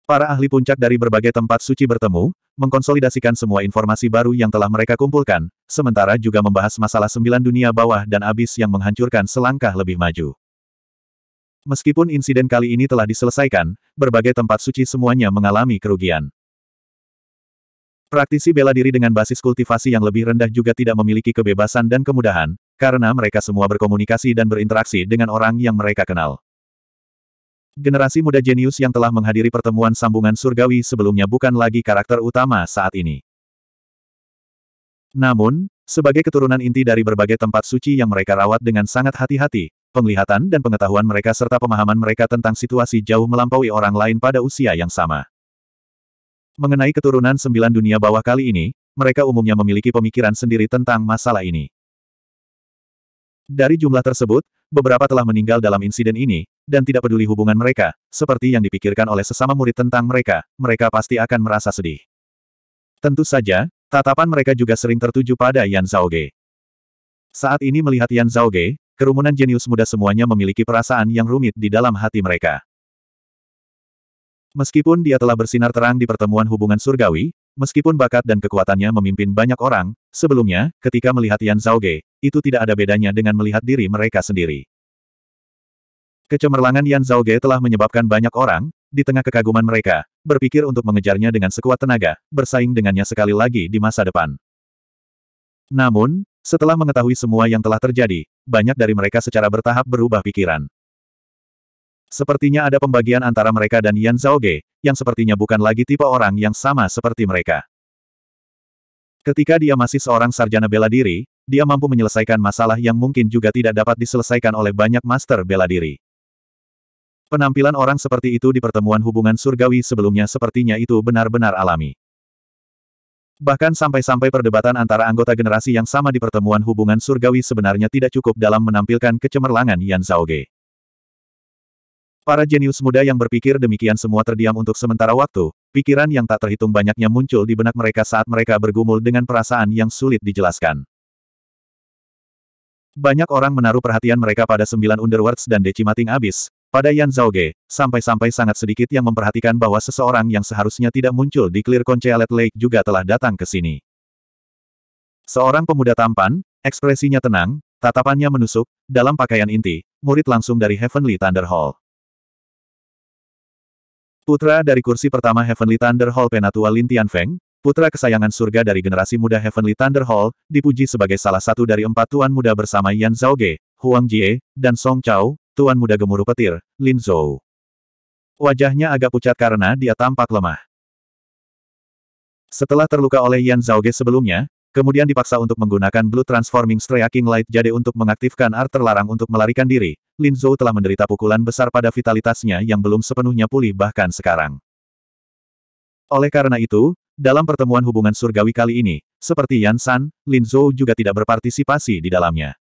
Para ahli puncak dari berbagai tempat suci bertemu, mengkonsolidasikan semua informasi baru yang telah mereka kumpulkan, sementara juga membahas masalah sembilan dunia bawah dan abis yang menghancurkan selangkah lebih maju. Meskipun insiden kali ini telah diselesaikan, berbagai tempat suci semuanya mengalami kerugian. Praktisi bela diri dengan basis kultivasi yang lebih rendah juga tidak memiliki kebebasan dan kemudahan, karena mereka semua berkomunikasi dan berinteraksi dengan orang yang mereka kenal. Generasi muda jenius yang telah menghadiri pertemuan sambungan surgawi sebelumnya bukan lagi karakter utama saat ini. Namun, sebagai keturunan inti dari berbagai tempat suci yang mereka rawat dengan sangat hati-hati, penglihatan dan pengetahuan mereka serta pemahaman mereka tentang situasi jauh melampaui orang lain pada usia yang sama. Mengenai keturunan sembilan dunia bawah kali ini, mereka umumnya memiliki pemikiran sendiri tentang masalah ini. Dari jumlah tersebut, beberapa telah meninggal dalam insiden ini, dan tidak peduli hubungan mereka, seperti yang dipikirkan oleh sesama murid tentang mereka, mereka pasti akan merasa sedih. Tentu saja, tatapan mereka juga sering tertuju pada Yan Zhaoge. Saat ini melihat Yan Zhaoge, kerumunan jenius muda semuanya memiliki perasaan yang rumit di dalam hati mereka. Meskipun dia telah bersinar terang di pertemuan hubungan surgawi, meskipun bakat dan kekuatannya memimpin banyak orang, sebelumnya, ketika melihat Yan Ge, itu tidak ada bedanya dengan melihat diri mereka sendiri. Kecemerlangan Yan Ge telah menyebabkan banyak orang, di tengah kekaguman mereka, berpikir untuk mengejarnya dengan sekuat tenaga, bersaing dengannya sekali lagi di masa depan. Namun, setelah mengetahui semua yang telah terjadi, banyak dari mereka secara bertahap berubah pikiran. Sepertinya ada pembagian antara mereka dan Yan Zhaoge, yang sepertinya bukan lagi tipe orang yang sama seperti mereka. Ketika dia masih seorang sarjana bela diri, dia mampu menyelesaikan masalah yang mungkin juga tidak dapat diselesaikan oleh banyak master bela diri. Penampilan orang seperti itu di pertemuan hubungan surgawi sebelumnya sepertinya itu benar-benar alami. Bahkan sampai-sampai perdebatan antara anggota generasi yang sama di pertemuan hubungan surgawi sebenarnya tidak cukup dalam menampilkan kecemerlangan Yan Zhaoge. Para jenius muda yang berpikir demikian semua terdiam untuk sementara waktu, pikiran yang tak terhitung banyaknya muncul di benak mereka saat mereka bergumul dengan perasaan yang sulit dijelaskan. Banyak orang menaruh perhatian mereka pada sembilan Underworlds dan Decimating Abyss, pada Yan Zhao Ge, sampai-sampai sangat sedikit yang memperhatikan bahwa seseorang yang seharusnya tidak muncul di Clear Conchalet Lake juga telah datang ke sini. Seorang pemuda tampan, ekspresinya tenang, tatapannya menusuk, dalam pakaian inti, murid langsung dari Heavenly Thunder Hall. Putra dari kursi pertama Heavenly Thunder Hall Penatua Lin Tianfeng, putra kesayangan surga dari generasi muda Heavenly Thunder Hall, dipuji sebagai salah satu dari empat tuan muda bersama Yan Ge, Huang Jie, dan Song Chao, tuan muda gemuruh petir, Lin Zhou. Wajahnya agak pucat karena dia tampak lemah. Setelah terluka oleh Yan Ge sebelumnya, Kemudian dipaksa untuk menggunakan Blue Transforming Striking Light Jade untuk mengaktifkan art terlarang untuk melarikan diri, Lin Zhou telah menderita pukulan besar pada vitalitasnya yang belum sepenuhnya pulih bahkan sekarang. Oleh karena itu, dalam pertemuan hubungan surgawi kali ini, seperti Yan San, Lin Zhou juga tidak berpartisipasi di dalamnya.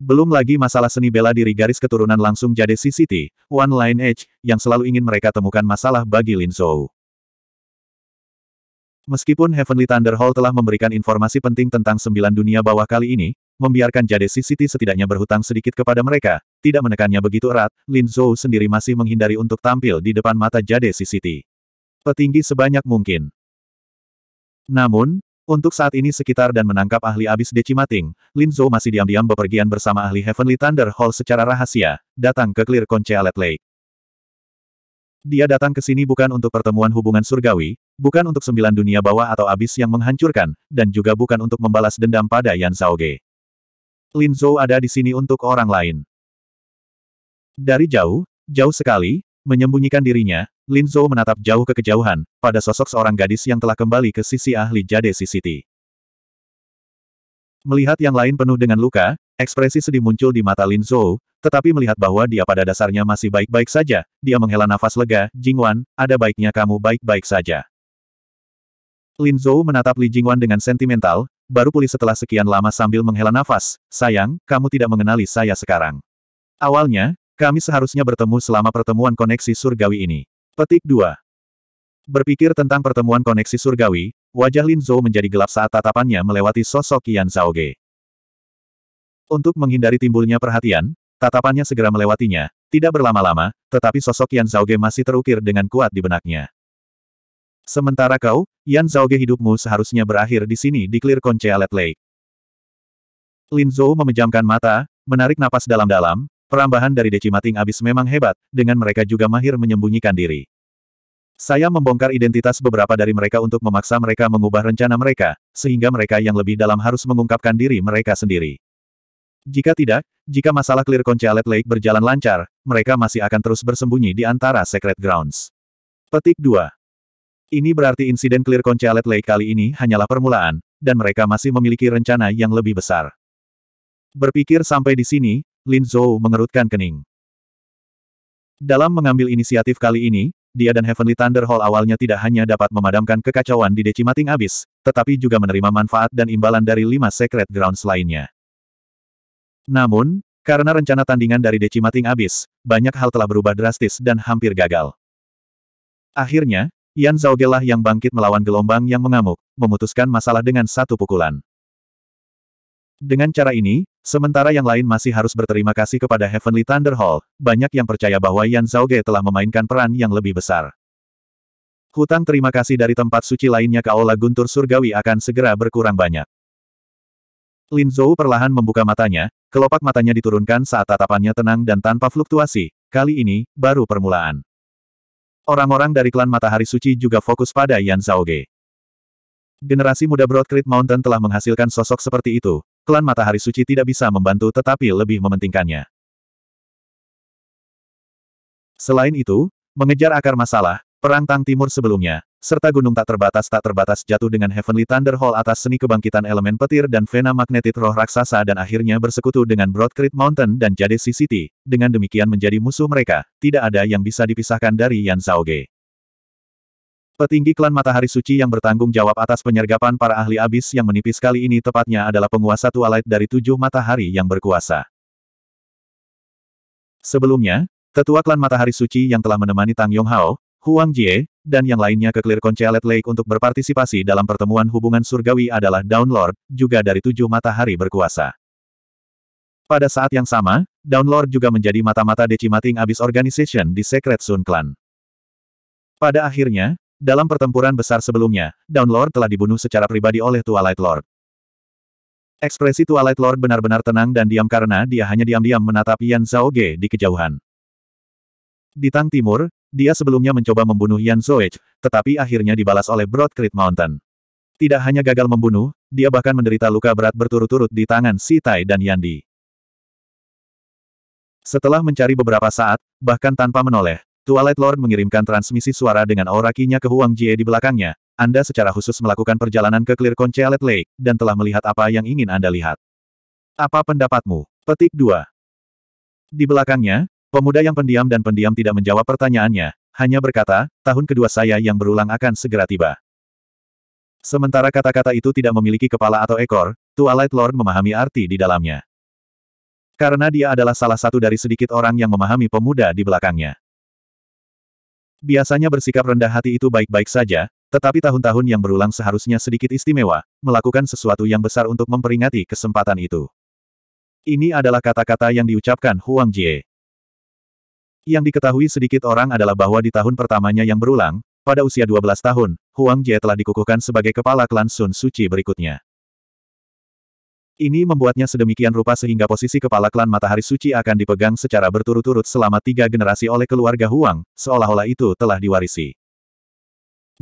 Belum lagi masalah seni bela diri garis keturunan langsung Jade City, One Line Edge, yang selalu ingin mereka temukan masalah bagi Lin Zhou. Meskipun Heavenly Thunder Hall telah memberikan informasi penting tentang sembilan dunia bawah kali ini, membiarkan Jade City setidaknya berhutang sedikit kepada mereka, tidak menekannya begitu erat, Lin Zhou sendiri masih menghindari untuk tampil di depan mata Jade City. Petinggi sebanyak mungkin. Namun, untuk saat ini sekitar dan menangkap ahli abis decimating, Lin Zhou masih diam-diam bepergian bersama ahli Heavenly Thunder Hall secara rahasia, datang ke Clear Conchalet Lake. Dia datang ke sini bukan untuk pertemuan hubungan surgawi, bukan untuk sembilan dunia bawah atau abis yang menghancurkan, dan juga bukan untuk membalas dendam pada Yan Zhaoge. Lin Zhou ada di sini untuk orang lain. Dari jauh, jauh sekali, menyembunyikan dirinya, Lin Zhou menatap jauh ke kejauhan, pada sosok seorang gadis yang telah kembali ke sisi ahli jade City. Melihat yang lain penuh dengan luka, ekspresi sedih muncul di mata Lin Zhou, tetapi melihat bahwa dia pada dasarnya masih baik-baik saja, dia menghela nafas lega, Jing Wan, ada baiknya kamu baik-baik saja. Lin Zhou menatap Li Jing Wan dengan sentimental, baru pulih setelah sekian lama sambil menghela nafas, sayang, kamu tidak mengenali saya sekarang. Awalnya, kami seharusnya bertemu selama pertemuan koneksi surgawi ini. Petik 2. Berpikir tentang pertemuan koneksi surgawi, Wajah Lin Zhou menjadi gelap saat tatapannya melewati sosok Zhao Zhaoge. Untuk menghindari timbulnya perhatian, tatapannya segera melewatinya, tidak berlama-lama, tetapi sosok Yan Zhaoge masih terukir dengan kuat di benaknya. Sementara kau, Yan Zhaoge hidupmu seharusnya berakhir di sini di Clear Conchealet Lake. Lin Zhou memejamkan mata, menarik napas dalam-dalam, perambahan dari Decimating Abis memang hebat, dengan mereka juga mahir menyembunyikan diri. Saya membongkar identitas beberapa dari mereka untuk memaksa mereka mengubah rencana mereka, sehingga mereka yang lebih dalam harus mengungkapkan diri mereka sendiri. Jika tidak, jika masalah Clear Conchalet Lake berjalan lancar, mereka masih akan terus bersembunyi di antara Secret Grounds. Petik 2. Ini berarti insiden Clear Conchalet Lake kali ini hanyalah permulaan, dan mereka masih memiliki rencana yang lebih besar. Berpikir sampai di sini, Lin Zhou mengerutkan kening. Dalam mengambil inisiatif kali ini, dia dan Heavenly Thunder Hall awalnya tidak hanya dapat memadamkan kekacauan di Decimating Abyss, tetapi juga menerima manfaat dan imbalan dari lima Secret Grounds lainnya. Namun, karena rencana tandingan dari Decimating Abyss, banyak hal telah berubah drastis dan hampir gagal. Akhirnya, Yan Zhaogelah yang bangkit melawan gelombang yang mengamuk, memutuskan masalah dengan satu pukulan. Dengan cara ini, Sementara yang lain masih harus berterima kasih kepada Heavenly Thunder Hall, banyak yang percaya bahwa Yan Ge telah memainkan peran yang lebih besar. Hutang terima kasih dari tempat suci lainnya ke Aula Guntur Surgawi akan segera berkurang banyak. Lin Zhou perlahan membuka matanya, kelopak matanya diturunkan saat tatapannya tenang dan tanpa fluktuasi, kali ini, baru permulaan. Orang-orang dari klan Matahari Suci juga fokus pada Yan Ge. Generasi muda Broad Broadcreet Mountain telah menghasilkan sosok seperti itu, klan Matahari Suci tidak bisa membantu tetapi lebih mementingkannya. Selain itu, mengejar akar masalah, perang Tang Timur sebelumnya, serta gunung tak terbatas tak terbatas jatuh dengan Heavenly Thunder Hall atas seni kebangkitan elemen petir dan vena magnetit roh raksasa dan akhirnya bersekutu dengan Broadcreek Mountain dan Jade City, dengan demikian menjadi musuh mereka, tidak ada yang bisa dipisahkan dari Yan Zhaoge. Petinggi klan Matahari Suci yang bertanggung jawab atas penyergapan para ahli abis yang menipis kali ini tepatnya adalah penguasa Twilight dari tujuh matahari yang berkuasa. Sebelumnya, tetua klan Matahari Suci yang telah menemani Tang Yonghao, Huang Jie, dan yang lainnya ke Clear Conchalet Lake untuk berpartisipasi dalam pertemuan hubungan surgawi adalah Downlord juga dari tujuh matahari berkuasa. Pada saat yang sama, Downlord juga menjadi mata-mata decimating Abyss organization di Secret Sun Clan. Pada akhirnya, dalam pertempuran besar sebelumnya, Downlord telah dibunuh secara pribadi oleh Twilight Lord. Ekspresi Twilight Lord benar-benar tenang dan diam karena dia hanya diam-diam menatap Yan Zhaoge di kejauhan. Di Tang Timur, dia sebelumnya mencoba membunuh Yan Zhoej, tetapi akhirnya dibalas oleh Broad Mountain. Tidak hanya gagal membunuh, dia bahkan menderita luka berat berturut-turut di tangan Si Tai dan Yandi. Setelah mencari beberapa saat, bahkan tanpa menoleh, Twilight Lord mengirimkan transmisi suara dengan aura kinya ke Huang Jie di belakangnya. Anda secara khusus melakukan perjalanan ke Clear Conchelet Lake, dan telah melihat apa yang ingin Anda lihat. Apa pendapatmu? Petik 2. Di belakangnya, pemuda yang pendiam dan pendiam tidak menjawab pertanyaannya, hanya berkata, tahun kedua saya yang berulang akan segera tiba. Sementara kata-kata itu tidak memiliki kepala atau ekor, Twilight Lord memahami arti di dalamnya. Karena dia adalah salah satu dari sedikit orang yang memahami pemuda di belakangnya. Biasanya bersikap rendah hati itu baik-baik saja, tetapi tahun-tahun yang berulang seharusnya sedikit istimewa, melakukan sesuatu yang besar untuk memperingati kesempatan itu. Ini adalah kata-kata yang diucapkan Huang Jie. Yang diketahui sedikit orang adalah bahwa di tahun pertamanya yang berulang, pada usia 12 tahun, Huang Jie telah dikukuhkan sebagai kepala klan Sun Suci berikutnya. Ini membuatnya sedemikian rupa sehingga posisi kepala klan Matahari Suci akan dipegang secara berturut-turut selama tiga generasi oleh keluarga Huang, seolah-olah itu telah diwarisi.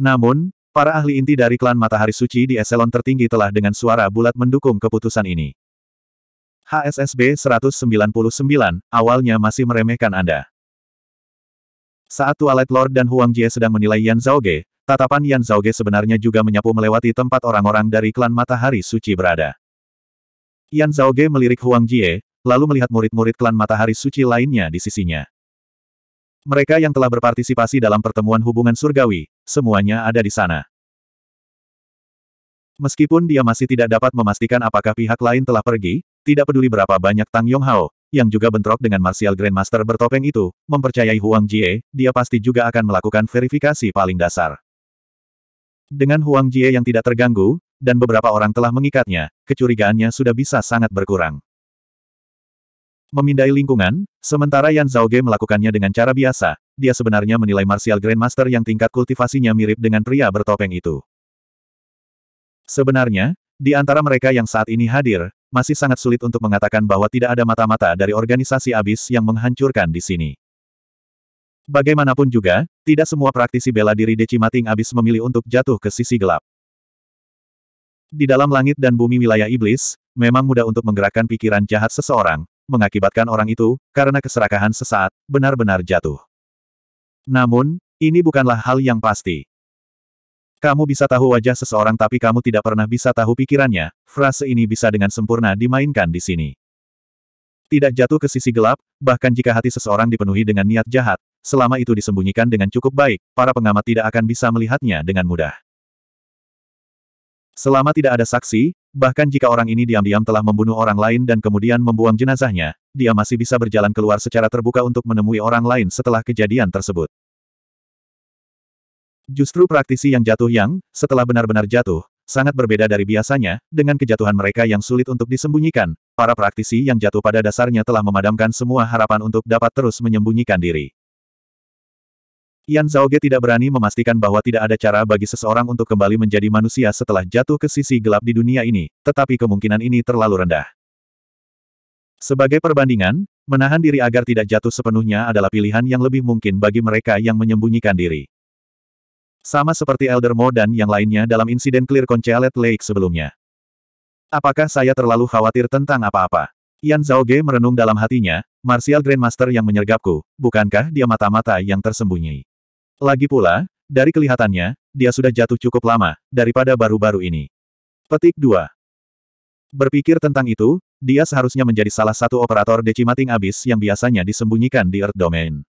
Namun, para ahli inti dari klan Matahari Suci di eselon tertinggi telah dengan suara bulat mendukung keputusan ini. HSSB 199, awalnya masih meremehkan Anda. Saat Twilight Lord dan Huang Jie sedang menilai Yan Ge, tatapan Yan Ge sebenarnya juga menyapu melewati tempat orang-orang dari klan Matahari Suci berada. Yan Zhao Ge melirik Huang Jie, lalu melihat murid-murid klan matahari suci lainnya di sisinya. Mereka yang telah berpartisipasi dalam pertemuan hubungan surgawi, semuanya ada di sana. Meskipun dia masih tidak dapat memastikan apakah pihak lain telah pergi, tidak peduli berapa banyak Tang Yong Hao yang juga bentrok dengan Martial Grandmaster bertopeng itu, mempercayai Huang Jie, dia pasti juga akan melakukan verifikasi paling dasar. Dengan Huang Jie yang tidak terganggu, dan beberapa orang telah mengikatnya, kecurigaannya sudah bisa sangat berkurang. Memindai lingkungan, sementara Yan Ge melakukannya dengan cara biasa, dia sebenarnya menilai Martial Grandmaster yang tingkat kultivasinya mirip dengan pria bertopeng itu. Sebenarnya, di antara mereka yang saat ini hadir, masih sangat sulit untuk mengatakan bahwa tidak ada mata-mata dari organisasi abis yang menghancurkan di sini. Bagaimanapun juga, tidak semua praktisi bela diri Decimating abis memilih untuk jatuh ke sisi gelap. Di dalam langit dan bumi wilayah iblis, memang mudah untuk menggerakkan pikiran jahat seseorang, mengakibatkan orang itu, karena keserakahan sesaat, benar-benar jatuh. Namun, ini bukanlah hal yang pasti. Kamu bisa tahu wajah seseorang tapi kamu tidak pernah bisa tahu pikirannya, frase ini bisa dengan sempurna dimainkan di sini. Tidak jatuh ke sisi gelap, bahkan jika hati seseorang dipenuhi dengan niat jahat, selama itu disembunyikan dengan cukup baik, para pengamat tidak akan bisa melihatnya dengan mudah. Selama tidak ada saksi, bahkan jika orang ini diam-diam telah membunuh orang lain dan kemudian membuang jenazahnya, dia masih bisa berjalan keluar secara terbuka untuk menemui orang lain setelah kejadian tersebut. Justru praktisi yang jatuh yang, setelah benar-benar jatuh, sangat berbeda dari biasanya, dengan kejatuhan mereka yang sulit untuk disembunyikan, para praktisi yang jatuh pada dasarnya telah memadamkan semua harapan untuk dapat terus menyembunyikan diri. Yan Zhaoge tidak berani memastikan bahwa tidak ada cara bagi seseorang untuk kembali menjadi manusia setelah jatuh ke sisi gelap di dunia ini, tetapi kemungkinan ini terlalu rendah. Sebagai perbandingan, menahan diri agar tidak jatuh sepenuhnya adalah pilihan yang lebih mungkin bagi mereka yang menyembunyikan diri. Sama seperti Elder Mo dan yang lainnya dalam insiden Clear Conchalet Lake sebelumnya. Apakah saya terlalu khawatir tentang apa-apa? Yan Zhaoge merenung dalam hatinya, Martial Grandmaster yang menyergapku, bukankah dia mata-mata yang tersembunyi? Lagi pula, dari kelihatannya, dia sudah jatuh cukup lama, daripada baru-baru ini. Petik 2. Berpikir tentang itu, dia seharusnya menjadi salah satu operator decimating abis yang biasanya disembunyikan di Earth Domain.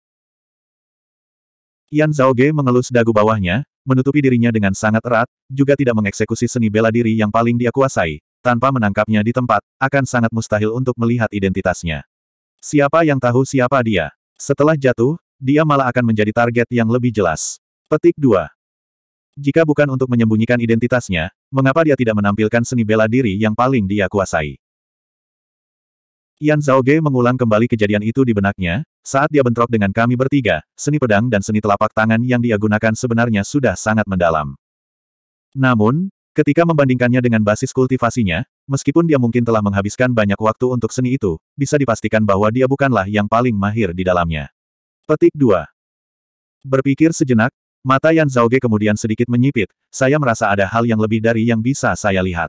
Yan Ge mengelus dagu bawahnya, menutupi dirinya dengan sangat erat, juga tidak mengeksekusi seni bela diri yang paling dia kuasai, tanpa menangkapnya di tempat, akan sangat mustahil untuk melihat identitasnya. Siapa yang tahu siapa dia? Setelah jatuh, dia malah akan menjadi target yang lebih jelas. Petik 2. Jika bukan untuk menyembunyikan identitasnya, mengapa dia tidak menampilkan seni bela diri yang paling dia kuasai? Yan Zhao Ge mengulang kembali kejadian itu di benaknya, saat dia bentrok dengan kami bertiga, seni pedang dan seni telapak tangan yang dia gunakan sebenarnya sudah sangat mendalam. Namun, ketika membandingkannya dengan basis kultivasinya, meskipun dia mungkin telah menghabiskan banyak waktu untuk seni itu, bisa dipastikan bahwa dia bukanlah yang paling mahir di dalamnya. Petik 2. Berpikir sejenak, mata Yan Ge kemudian sedikit menyipit, saya merasa ada hal yang lebih dari yang bisa saya lihat.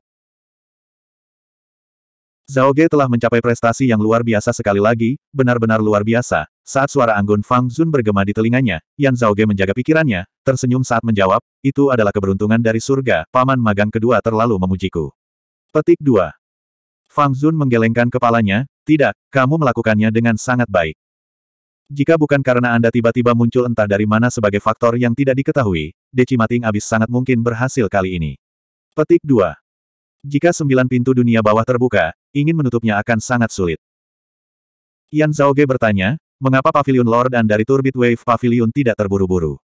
Ge telah mencapai prestasi yang luar biasa sekali lagi, benar-benar luar biasa. Saat suara Anggun Fang Zun bergema di telinganya, Yan Zhaoge menjaga pikirannya, tersenyum saat menjawab, itu adalah keberuntungan dari surga, paman magang kedua terlalu memujiku. Petik 2. Fang Zun menggelengkan kepalanya, tidak, kamu melakukannya dengan sangat baik. Jika bukan karena Anda tiba-tiba muncul entah dari mana sebagai faktor yang tidak diketahui, Decimating Abis sangat mungkin berhasil kali ini. Petik 2. Jika sembilan pintu dunia bawah terbuka, ingin menutupnya akan sangat sulit. Yan Zhaoge bertanya, mengapa Pavilion Lord dan dari Turbid Wave Pavilion tidak terburu-buru?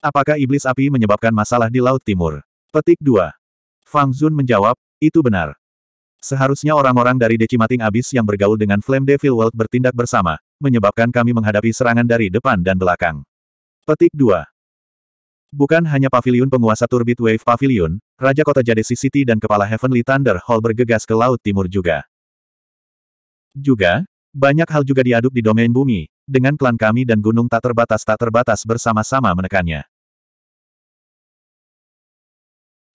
Apakah iblis api menyebabkan masalah di Laut Timur? Petik 2. Fang Zun menjawab, itu benar. Seharusnya orang-orang dari Decimating Abyss yang bergaul dengan Flame Devil World bertindak bersama, menyebabkan kami menghadapi serangan dari depan dan belakang. Petik 2. Bukan hanya Pavilion penguasa Turbit Wave Pavilion, Raja Kota Jadesi City dan Kepala Heavenly Thunder Hall bergegas ke Laut Timur juga. Juga, banyak hal juga diaduk di domain bumi, dengan klan kami dan gunung tak terbatas tak terbatas bersama-sama menekannya.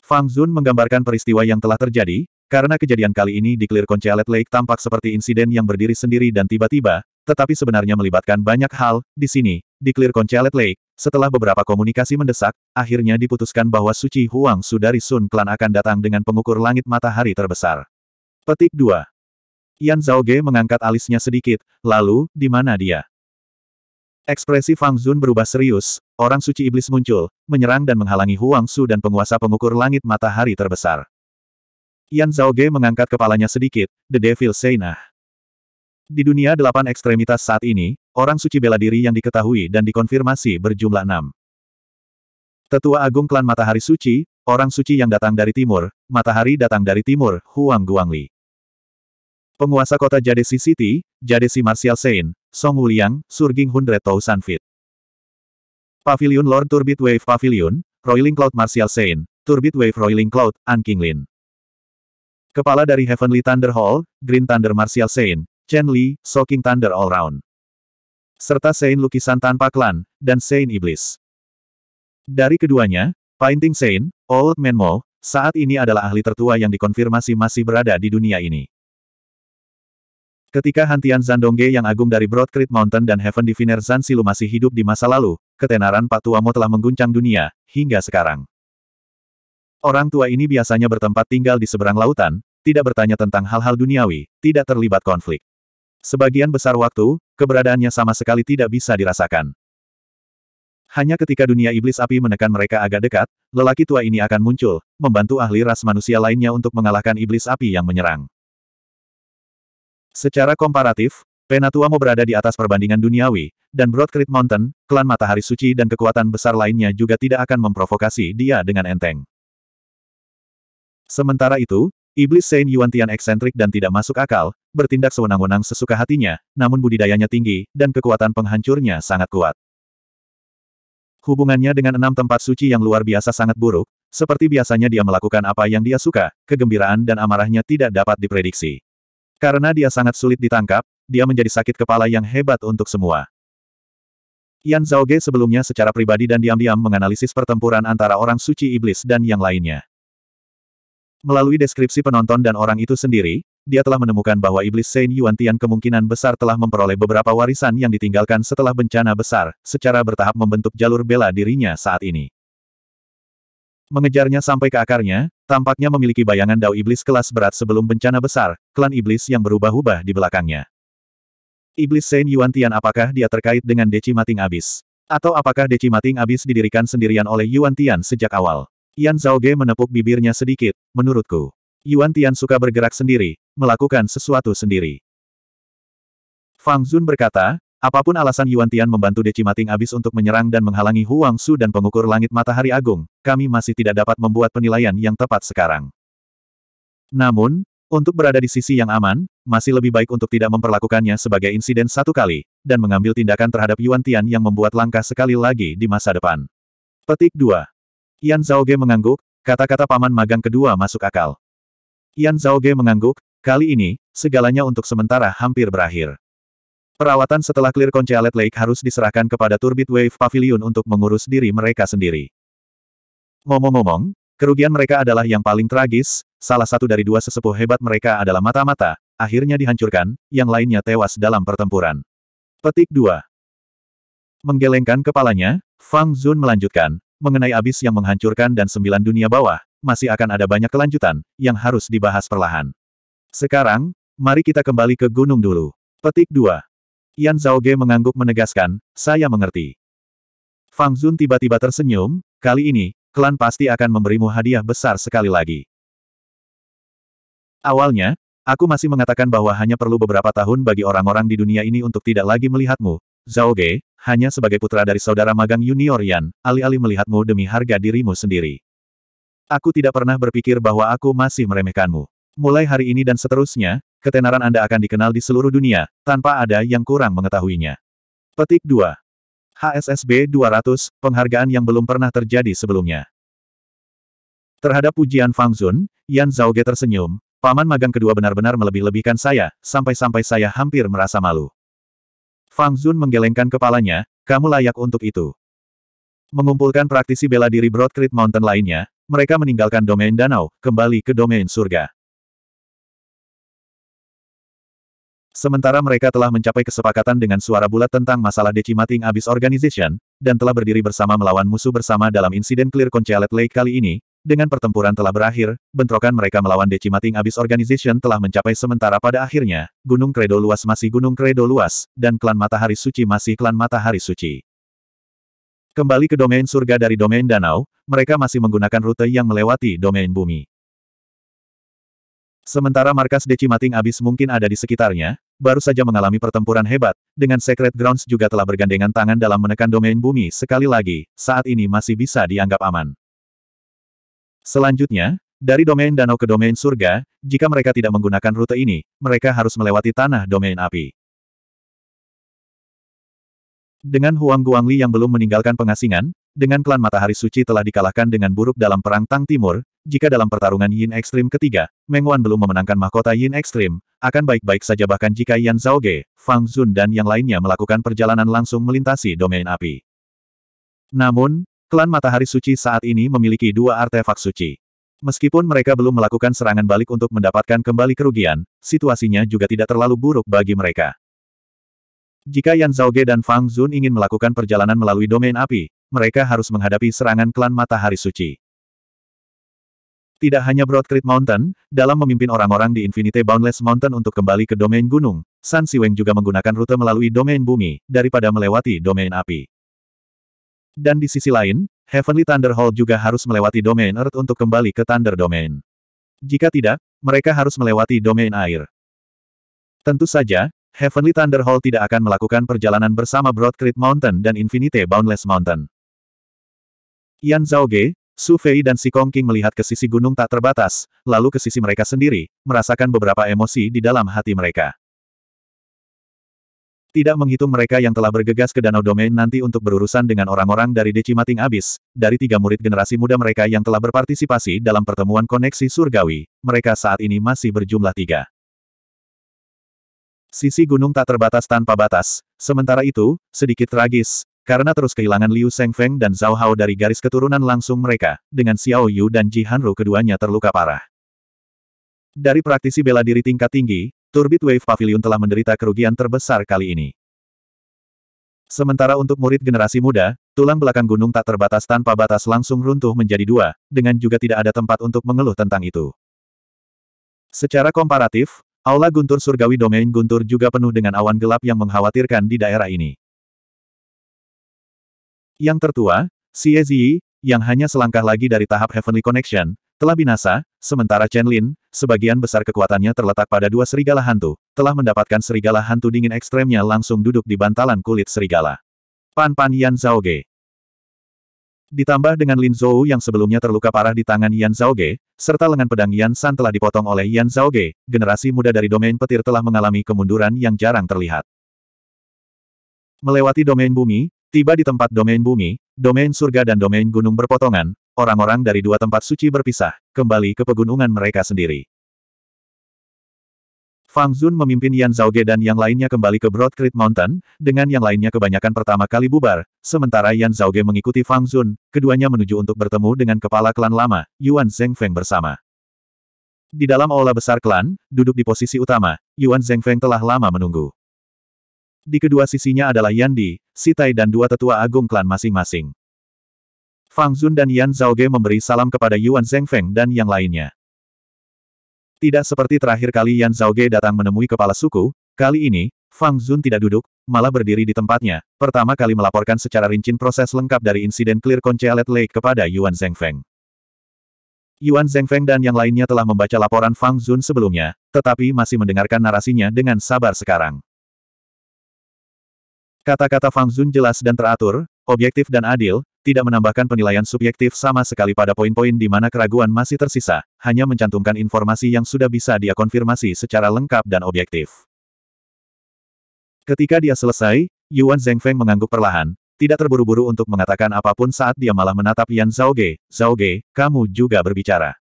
Fang Zun menggambarkan peristiwa yang telah terjadi, karena kejadian kali ini di Clear Conchalet Lake tampak seperti insiden yang berdiri sendiri dan tiba-tiba, tetapi sebenarnya melibatkan banyak hal, di sini, di Clear Conchalet Lake, setelah beberapa komunikasi mendesak, akhirnya diputuskan bahwa Suci Huang Su dari Sun Klan akan datang dengan pengukur langit matahari terbesar. Petik 2. Yan Zhaoge mengangkat alisnya sedikit, lalu, di mana dia? Ekspresi Fang Zun berubah serius, orang suci iblis muncul, menyerang dan menghalangi Huang Su dan penguasa pengukur langit matahari terbesar. Yan Zhao Ge mengangkat kepalanya sedikit, The Devil Say nah. Di dunia delapan ekstremitas saat ini, orang suci bela diri yang diketahui dan dikonfirmasi berjumlah enam. Tetua Agung Klan Matahari Suci, orang suci yang datang dari timur, matahari datang dari timur, Huang Guangli. Penguasa kota Jadesi City, Jadesi Martial Sein, Song Wuliang, Surging Hundred Tau Sanfit. Pavilion Lord Turbit Wave Pavilion, Roiling Cloud Martial Sein, Turbit Wave Roiling Cloud, An Lin. Kepala dari Heavenly Thunder Hall, Green Thunder Martial Saint, Chen Li, Soaking Thunder All Round. Serta Saint Lukisan Tanpa Klan, dan Saint Iblis. Dari keduanya, Painting Saint, Old Man Mo, saat ini adalah ahli tertua yang dikonfirmasi masih berada di dunia ini. Ketika Hantian Zandongge yang agung dari Broad Creek Mountain dan Heaven Diviner Zansilu masih hidup di masa lalu, ketenaran Pak Tuamo telah mengguncang dunia, hingga sekarang. Orang tua ini biasanya bertempat tinggal di seberang lautan, tidak bertanya tentang hal-hal duniawi, tidak terlibat konflik. Sebagian besar waktu, keberadaannya sama sekali tidak bisa dirasakan. Hanya ketika dunia iblis api menekan mereka agak dekat, lelaki tua ini akan muncul, membantu ahli ras manusia lainnya untuk mengalahkan iblis api yang menyerang. Secara komparatif, Penatuamo berada di atas perbandingan duniawi, dan Broad Mountain, klan matahari suci dan kekuatan besar lainnya juga tidak akan memprovokasi dia dengan enteng. Sementara itu, iblis Saint Yuan Tian eksentrik dan tidak masuk akal, bertindak sewenang-wenang sesuka hatinya, namun budidayanya tinggi, dan kekuatan penghancurnya sangat kuat. Hubungannya dengan enam tempat suci yang luar biasa sangat buruk, seperti biasanya dia melakukan apa yang dia suka, kegembiraan dan amarahnya tidak dapat diprediksi. Karena dia sangat sulit ditangkap, dia menjadi sakit kepala yang hebat untuk semua. Yan Ge sebelumnya secara pribadi dan diam-diam menganalisis pertempuran antara orang suci iblis dan yang lainnya. Melalui deskripsi penonton dan orang itu sendiri, dia telah menemukan bahwa iblis Saint Yuan Tian kemungkinan besar telah memperoleh beberapa warisan yang ditinggalkan setelah bencana besar, secara bertahap membentuk jalur bela dirinya saat ini. Mengejarnya sampai ke akarnya, tampaknya memiliki bayangan dao iblis kelas berat sebelum bencana besar, klan iblis yang berubah-ubah di belakangnya. Iblis Saint Yuan Tian apakah dia terkait dengan Decimating Abis? Atau apakah Decimating Abis didirikan sendirian oleh Yuan Tian sejak awal? Yan Zhaoge menepuk bibirnya sedikit, menurutku. Yuan Tian suka bergerak sendiri, melakukan sesuatu sendiri. Fang Zun berkata, apapun alasan Yuan Tian membantu Decimating abis untuk menyerang dan menghalangi Huang Su dan pengukur langit matahari agung, kami masih tidak dapat membuat penilaian yang tepat sekarang. Namun, untuk berada di sisi yang aman, masih lebih baik untuk tidak memperlakukannya sebagai insiden satu kali, dan mengambil tindakan terhadap Yuan Tian yang membuat langkah sekali lagi di masa depan. Petik 2. Yan Zhaoge mengangguk, Kata-kata paman magang kedua masuk akal. Yan Ge mengangguk, kali ini, segalanya untuk sementara hampir berakhir. Perawatan setelah clear Conchalet Lake harus diserahkan kepada Turbit Wave Pavilion untuk mengurus diri mereka sendiri. Ngomong-ngomong, kerugian mereka adalah yang paling tragis, salah satu dari dua sesepuh hebat mereka adalah mata-mata, akhirnya dihancurkan, yang lainnya tewas dalam pertempuran. Petik 2. Menggelengkan kepalanya, Fang Zun melanjutkan, mengenai abis yang menghancurkan dan sembilan dunia bawah, masih akan ada banyak kelanjutan, yang harus dibahas perlahan. Sekarang, mari kita kembali ke gunung dulu. Petik 2. Yan Ge mengangguk menegaskan, saya mengerti. Fang Zun tiba-tiba tersenyum, kali ini, klan pasti akan memberimu hadiah besar sekali lagi. Awalnya, aku masih mengatakan bahwa hanya perlu beberapa tahun bagi orang-orang di dunia ini untuk tidak lagi melihatmu, Zhao Ge, hanya sebagai putra dari saudara magang Junior Yan, alih-alih melihatmu demi harga dirimu sendiri. Aku tidak pernah berpikir bahwa aku masih meremehkanmu. Mulai hari ini dan seterusnya, ketenaran Anda akan dikenal di seluruh dunia, tanpa ada yang kurang mengetahuinya. Petik 2. HSSB 200, penghargaan yang belum pernah terjadi sebelumnya. Terhadap pujian Fang Zun, Yan Zhao Ge tersenyum, paman magang kedua benar-benar melebih-lebihkan saya, sampai-sampai saya hampir merasa malu. Fang Zun menggelengkan kepalanya, kamu layak untuk itu. Mengumpulkan praktisi bela diri Broad Mountain lainnya, mereka meninggalkan domain danau, kembali ke domain surga. Sementara mereka telah mencapai kesepakatan dengan suara bulat tentang masalah Decimating Abyss Organization, dan telah berdiri bersama melawan musuh bersama dalam insiden Clear Conchalet Lake kali ini, dengan pertempuran telah berakhir, bentrokan mereka melawan Decimating Abyss Organization telah mencapai sementara pada akhirnya, Gunung Kredo Luas masih Gunung Kredo Luas, dan Klan Matahari Suci masih Klan Matahari Suci. Kembali ke domain surga dari domain danau, mereka masih menggunakan rute yang melewati domain bumi. Sementara markas Decimating Abyss mungkin ada di sekitarnya, baru saja mengalami pertempuran hebat, dengan Secret Grounds juga telah bergandengan tangan dalam menekan domain bumi sekali lagi, saat ini masih bisa dianggap aman. Selanjutnya, dari domain danau ke domain surga, jika mereka tidak menggunakan rute ini, mereka harus melewati tanah domain api. Dengan Huang Guangli yang belum meninggalkan pengasingan, dengan klan Matahari Suci telah dikalahkan dengan buruk dalam Perang Tang Timur, jika dalam pertarungan Yin Ekstrim ketiga, Meng Wan belum memenangkan mahkota Yin Ekstrim, akan baik-baik saja bahkan jika Yan Zhao Ge, Fang Zun dan yang lainnya melakukan perjalanan langsung melintasi domain api. Namun, Klan Matahari Suci saat ini memiliki dua artefak suci. Meskipun mereka belum melakukan serangan balik untuk mendapatkan kembali kerugian, situasinya juga tidak terlalu buruk bagi mereka. Jika Yan Ge dan Fang Zun ingin melakukan perjalanan melalui domain api, mereka harus menghadapi serangan klan Matahari Suci. Tidak hanya Creek Mountain, dalam memimpin orang-orang di Infinite Boundless Mountain untuk kembali ke domain gunung, San Siweng juga menggunakan rute melalui domain bumi, daripada melewati domain api. Dan di sisi lain, Heavenly Thunder Hall juga harus melewati domain Earth untuk kembali ke Thunder Domain. Jika tidak, mereka harus melewati domain air. Tentu saja, Heavenly Thunder Hall tidak akan melakukan perjalanan bersama Broadcreet Mountain dan Infinite Boundless Mountain. Yan Ge, Su Fei dan Si Kong King melihat ke sisi gunung tak terbatas, lalu ke sisi mereka sendiri, merasakan beberapa emosi di dalam hati mereka. Tidak menghitung mereka yang telah bergegas ke Danau Domain nanti untuk berurusan dengan orang-orang dari Decimating Abyss, dari tiga murid generasi muda mereka yang telah berpartisipasi dalam pertemuan koneksi surgawi, mereka saat ini masih berjumlah tiga. Sisi gunung tak terbatas tanpa batas. Sementara itu, sedikit tragis, karena terus kehilangan Liu Zhengfeng dan Zhao Hao dari garis keturunan langsung mereka, dengan Xiao Yu dan Ji Hanru keduanya terluka parah. Dari praktisi bela diri tingkat tinggi, Turbit Wave Pavilion telah menderita kerugian terbesar kali ini. Sementara untuk murid generasi muda, tulang belakang gunung tak terbatas tanpa batas langsung runtuh menjadi dua, dengan juga tidak ada tempat untuk mengeluh tentang itu. Secara komparatif, Aula Guntur Surgawi Domain Guntur juga penuh dengan awan gelap yang mengkhawatirkan di daerah ini. Yang tertua, Xie Ziyi, yang hanya selangkah lagi dari tahap Heavenly Connection, telah binasa, sementara Chen Lin, sebagian besar kekuatannya terletak pada dua serigala hantu, telah mendapatkan serigala hantu dingin ekstremnya langsung duduk di bantalan kulit serigala. Pan Pan Yan Ge, Ditambah dengan Lin Zhou yang sebelumnya terluka parah di tangan Yan Zhao Ge, serta lengan pedang Yan San telah dipotong oleh Yan Zhao Ge. generasi muda dari domain petir telah mengalami kemunduran yang jarang terlihat. Melewati domain bumi, Tiba di tempat domain bumi, domain surga dan domain gunung berpotongan, orang-orang dari dua tempat suci berpisah, kembali ke pegunungan mereka sendiri. Fang Zun memimpin Yan Zhao Ge dan yang lainnya kembali ke Broad Creek Mountain, dengan yang lainnya kebanyakan pertama kali bubar, sementara Yan Zhao Ge mengikuti Fang Zun, keduanya menuju untuk bertemu dengan kepala klan lama, Yuan Zheng Feng bersama. Di dalam aula besar klan, duduk di posisi utama, Yuan Zheng Feng telah lama menunggu. Di kedua sisinya adalah Yan Di, Sitai dan dua tetua agung klan masing-masing. Fang Zun dan Yan Zhao Ge memberi salam kepada Yuan Feng dan yang lainnya. Tidak seperti terakhir kali Yan Zhao Ge datang menemui kepala suku, kali ini, Fang Zun tidak duduk, malah berdiri di tempatnya, pertama kali melaporkan secara rinci proses lengkap dari insiden Clear Conchalet Lake kepada Yuan Feng. Yuan Feng dan yang lainnya telah membaca laporan Fang Zun sebelumnya, tetapi masih mendengarkan narasinya dengan sabar sekarang. Kata-kata Fang Zun jelas dan teratur, objektif dan adil, tidak menambahkan penilaian subjektif sama sekali pada poin-poin di mana keraguan masih tersisa, hanya mencantumkan informasi yang sudah bisa dia konfirmasi secara lengkap dan objektif. Ketika dia selesai, Yuan Feng mengangguk perlahan, tidak terburu-buru untuk mengatakan apapun saat dia malah menatap Yan Zhao Zhao Zhaoge, kamu juga berbicara.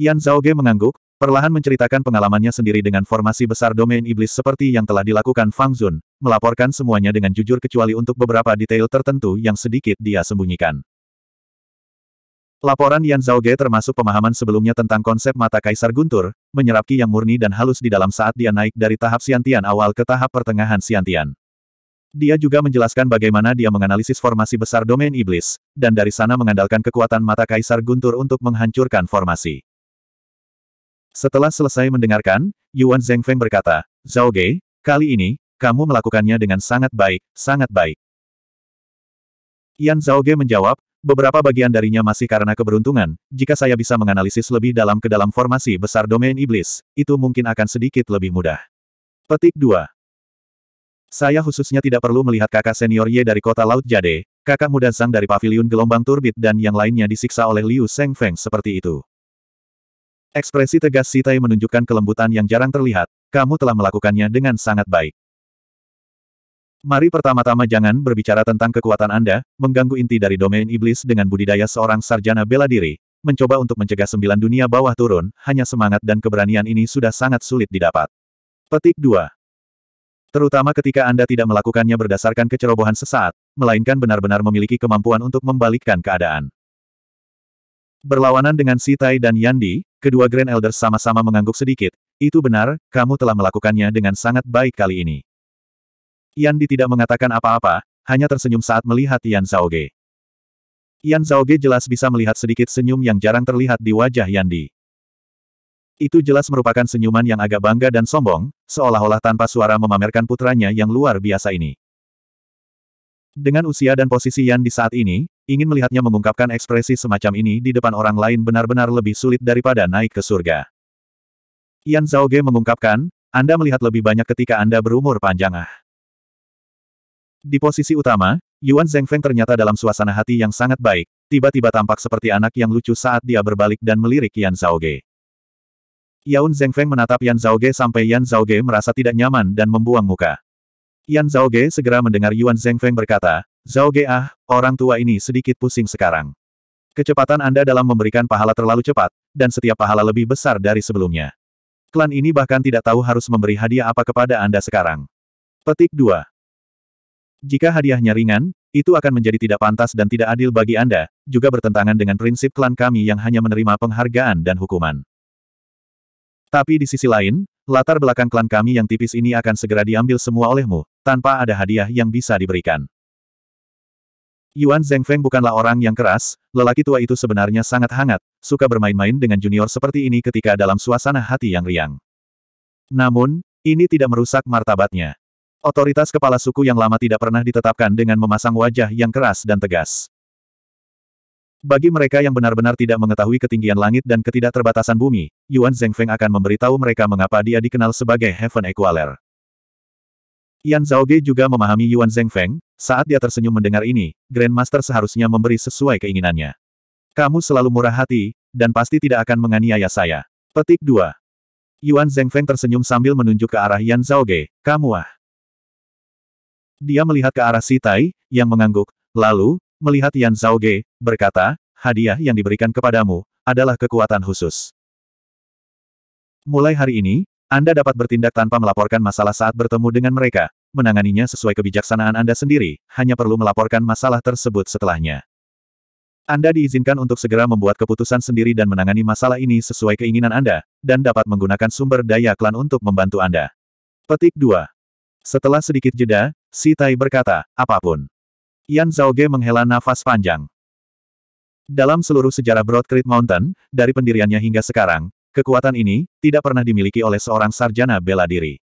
Yan Zhao Zhaoge mengangguk, perlahan menceritakan pengalamannya sendiri dengan formasi besar domain iblis seperti yang telah dilakukan Fang Zun, melaporkan semuanya dengan jujur kecuali untuk beberapa detail tertentu yang sedikit dia sembunyikan. Laporan Yan Ge termasuk pemahaman sebelumnya tentang konsep mata kaisar guntur, menyerap ki yang murni dan halus di dalam saat dia naik dari tahap siantian awal ke tahap pertengahan siantian. Dia juga menjelaskan bagaimana dia menganalisis formasi besar domain iblis, dan dari sana mengandalkan kekuatan mata kaisar guntur untuk menghancurkan formasi. Setelah selesai mendengarkan, Yuan Zhengfeng berkata, Zhao Ge, kali ini, kamu melakukannya dengan sangat baik, sangat baik. Yan Zhao Ge menjawab, beberapa bagian darinya masih karena keberuntungan, jika saya bisa menganalisis lebih dalam ke dalam formasi besar domain iblis, itu mungkin akan sedikit lebih mudah. Petik 2. Saya khususnya tidak perlu melihat kakak senior Ye dari kota Laut Jade, kakak muda Zhang dari paviliun gelombang turbit dan yang lainnya disiksa oleh Liu Feng seperti itu. Ekspresi tegas Sitai menunjukkan kelembutan yang jarang terlihat, kamu telah melakukannya dengan sangat baik. Mari pertama-tama jangan berbicara tentang kekuatan Anda, mengganggu inti dari domain iblis dengan budidaya seorang sarjana bela diri, mencoba untuk mencegah sembilan dunia bawah turun, hanya semangat dan keberanian ini sudah sangat sulit didapat. Petik 2. Terutama ketika Anda tidak melakukannya berdasarkan kecerobohan sesaat, melainkan benar-benar memiliki kemampuan untuk membalikkan keadaan. Berlawanan dengan Sitai dan Yandi, Kedua Grand Elder sama-sama mengangguk sedikit. Itu benar, kamu telah melakukannya dengan sangat baik kali ini. Yan Di tidak mengatakan apa-apa, hanya tersenyum saat melihat Yan Ge. Yan Ge jelas bisa melihat sedikit senyum yang jarang terlihat di wajah Yan Di. Itu jelas merupakan senyuman yang agak bangga dan sombong, seolah-olah tanpa suara memamerkan putranya yang luar biasa ini. Dengan usia dan posisi Yan Di saat ini, Ingin melihatnya mengungkapkan ekspresi semacam ini di depan orang lain benar-benar lebih sulit daripada naik ke surga. Yan Zhaoge mengungkapkan, Anda melihat lebih banyak ketika Anda berumur panjang ah. Di posisi utama, Yuan Zhengfeng ternyata dalam suasana hati yang sangat baik, tiba-tiba tampak seperti anak yang lucu saat dia berbalik dan melirik Yan Zhaoge. Yaun Zhengfeng menatap Yan Zhaoge sampai Yan Zhaoge merasa tidak nyaman dan membuang muka. Yan Zhaoge segera mendengar Yuan Zhengfeng berkata, Zhao Geah, orang tua ini sedikit pusing sekarang. Kecepatan Anda dalam memberikan pahala terlalu cepat, dan setiap pahala lebih besar dari sebelumnya. Klan ini bahkan tidak tahu harus memberi hadiah apa kepada Anda sekarang. Petik 2. Jika hadiahnya ringan, itu akan menjadi tidak pantas dan tidak adil bagi Anda, juga bertentangan dengan prinsip klan kami yang hanya menerima penghargaan dan hukuman. Tapi di sisi lain, latar belakang klan kami yang tipis ini akan segera diambil semua olehmu, tanpa ada hadiah yang bisa diberikan. Yuan Zhengfeng bukanlah orang yang keras, lelaki tua itu sebenarnya sangat hangat, suka bermain-main dengan junior seperti ini ketika dalam suasana hati yang riang. Namun, ini tidak merusak martabatnya. Otoritas kepala suku yang lama tidak pernah ditetapkan dengan memasang wajah yang keras dan tegas. Bagi mereka yang benar-benar tidak mengetahui ketinggian langit dan ketidakterbatasan bumi, Yuan Zhengfeng akan memberitahu mereka mengapa dia dikenal sebagai Heaven Equaler. Yan Zhao Ge juga memahami Yuan Feng. saat dia tersenyum mendengar ini, Grandmaster seharusnya memberi sesuai keinginannya. Kamu selalu murah hati, dan pasti tidak akan menganiaya saya. Petik 2. Yuan Feng tersenyum sambil menunjuk ke arah Yan Zhao Ge. kamu ah. Dia melihat ke arah Si Tai, yang mengangguk, lalu, melihat Yan Zhao Ge, berkata, hadiah yang diberikan kepadamu, adalah kekuatan khusus. Mulai hari ini, anda dapat bertindak tanpa melaporkan masalah saat bertemu dengan mereka, menanganinya sesuai kebijaksanaan Anda sendiri, hanya perlu melaporkan masalah tersebut setelahnya. Anda diizinkan untuk segera membuat keputusan sendiri dan menangani masalah ini sesuai keinginan Anda, dan dapat menggunakan sumber daya klan untuk membantu Anda. Petik 2. Setelah sedikit jeda, Si Tai berkata, apapun. Yan Zhao Ge menghela nafas panjang. Dalam seluruh sejarah Broad Creek Mountain, dari pendiriannya hingga sekarang, Kekuatan ini, tidak pernah dimiliki oleh seorang sarjana bela diri.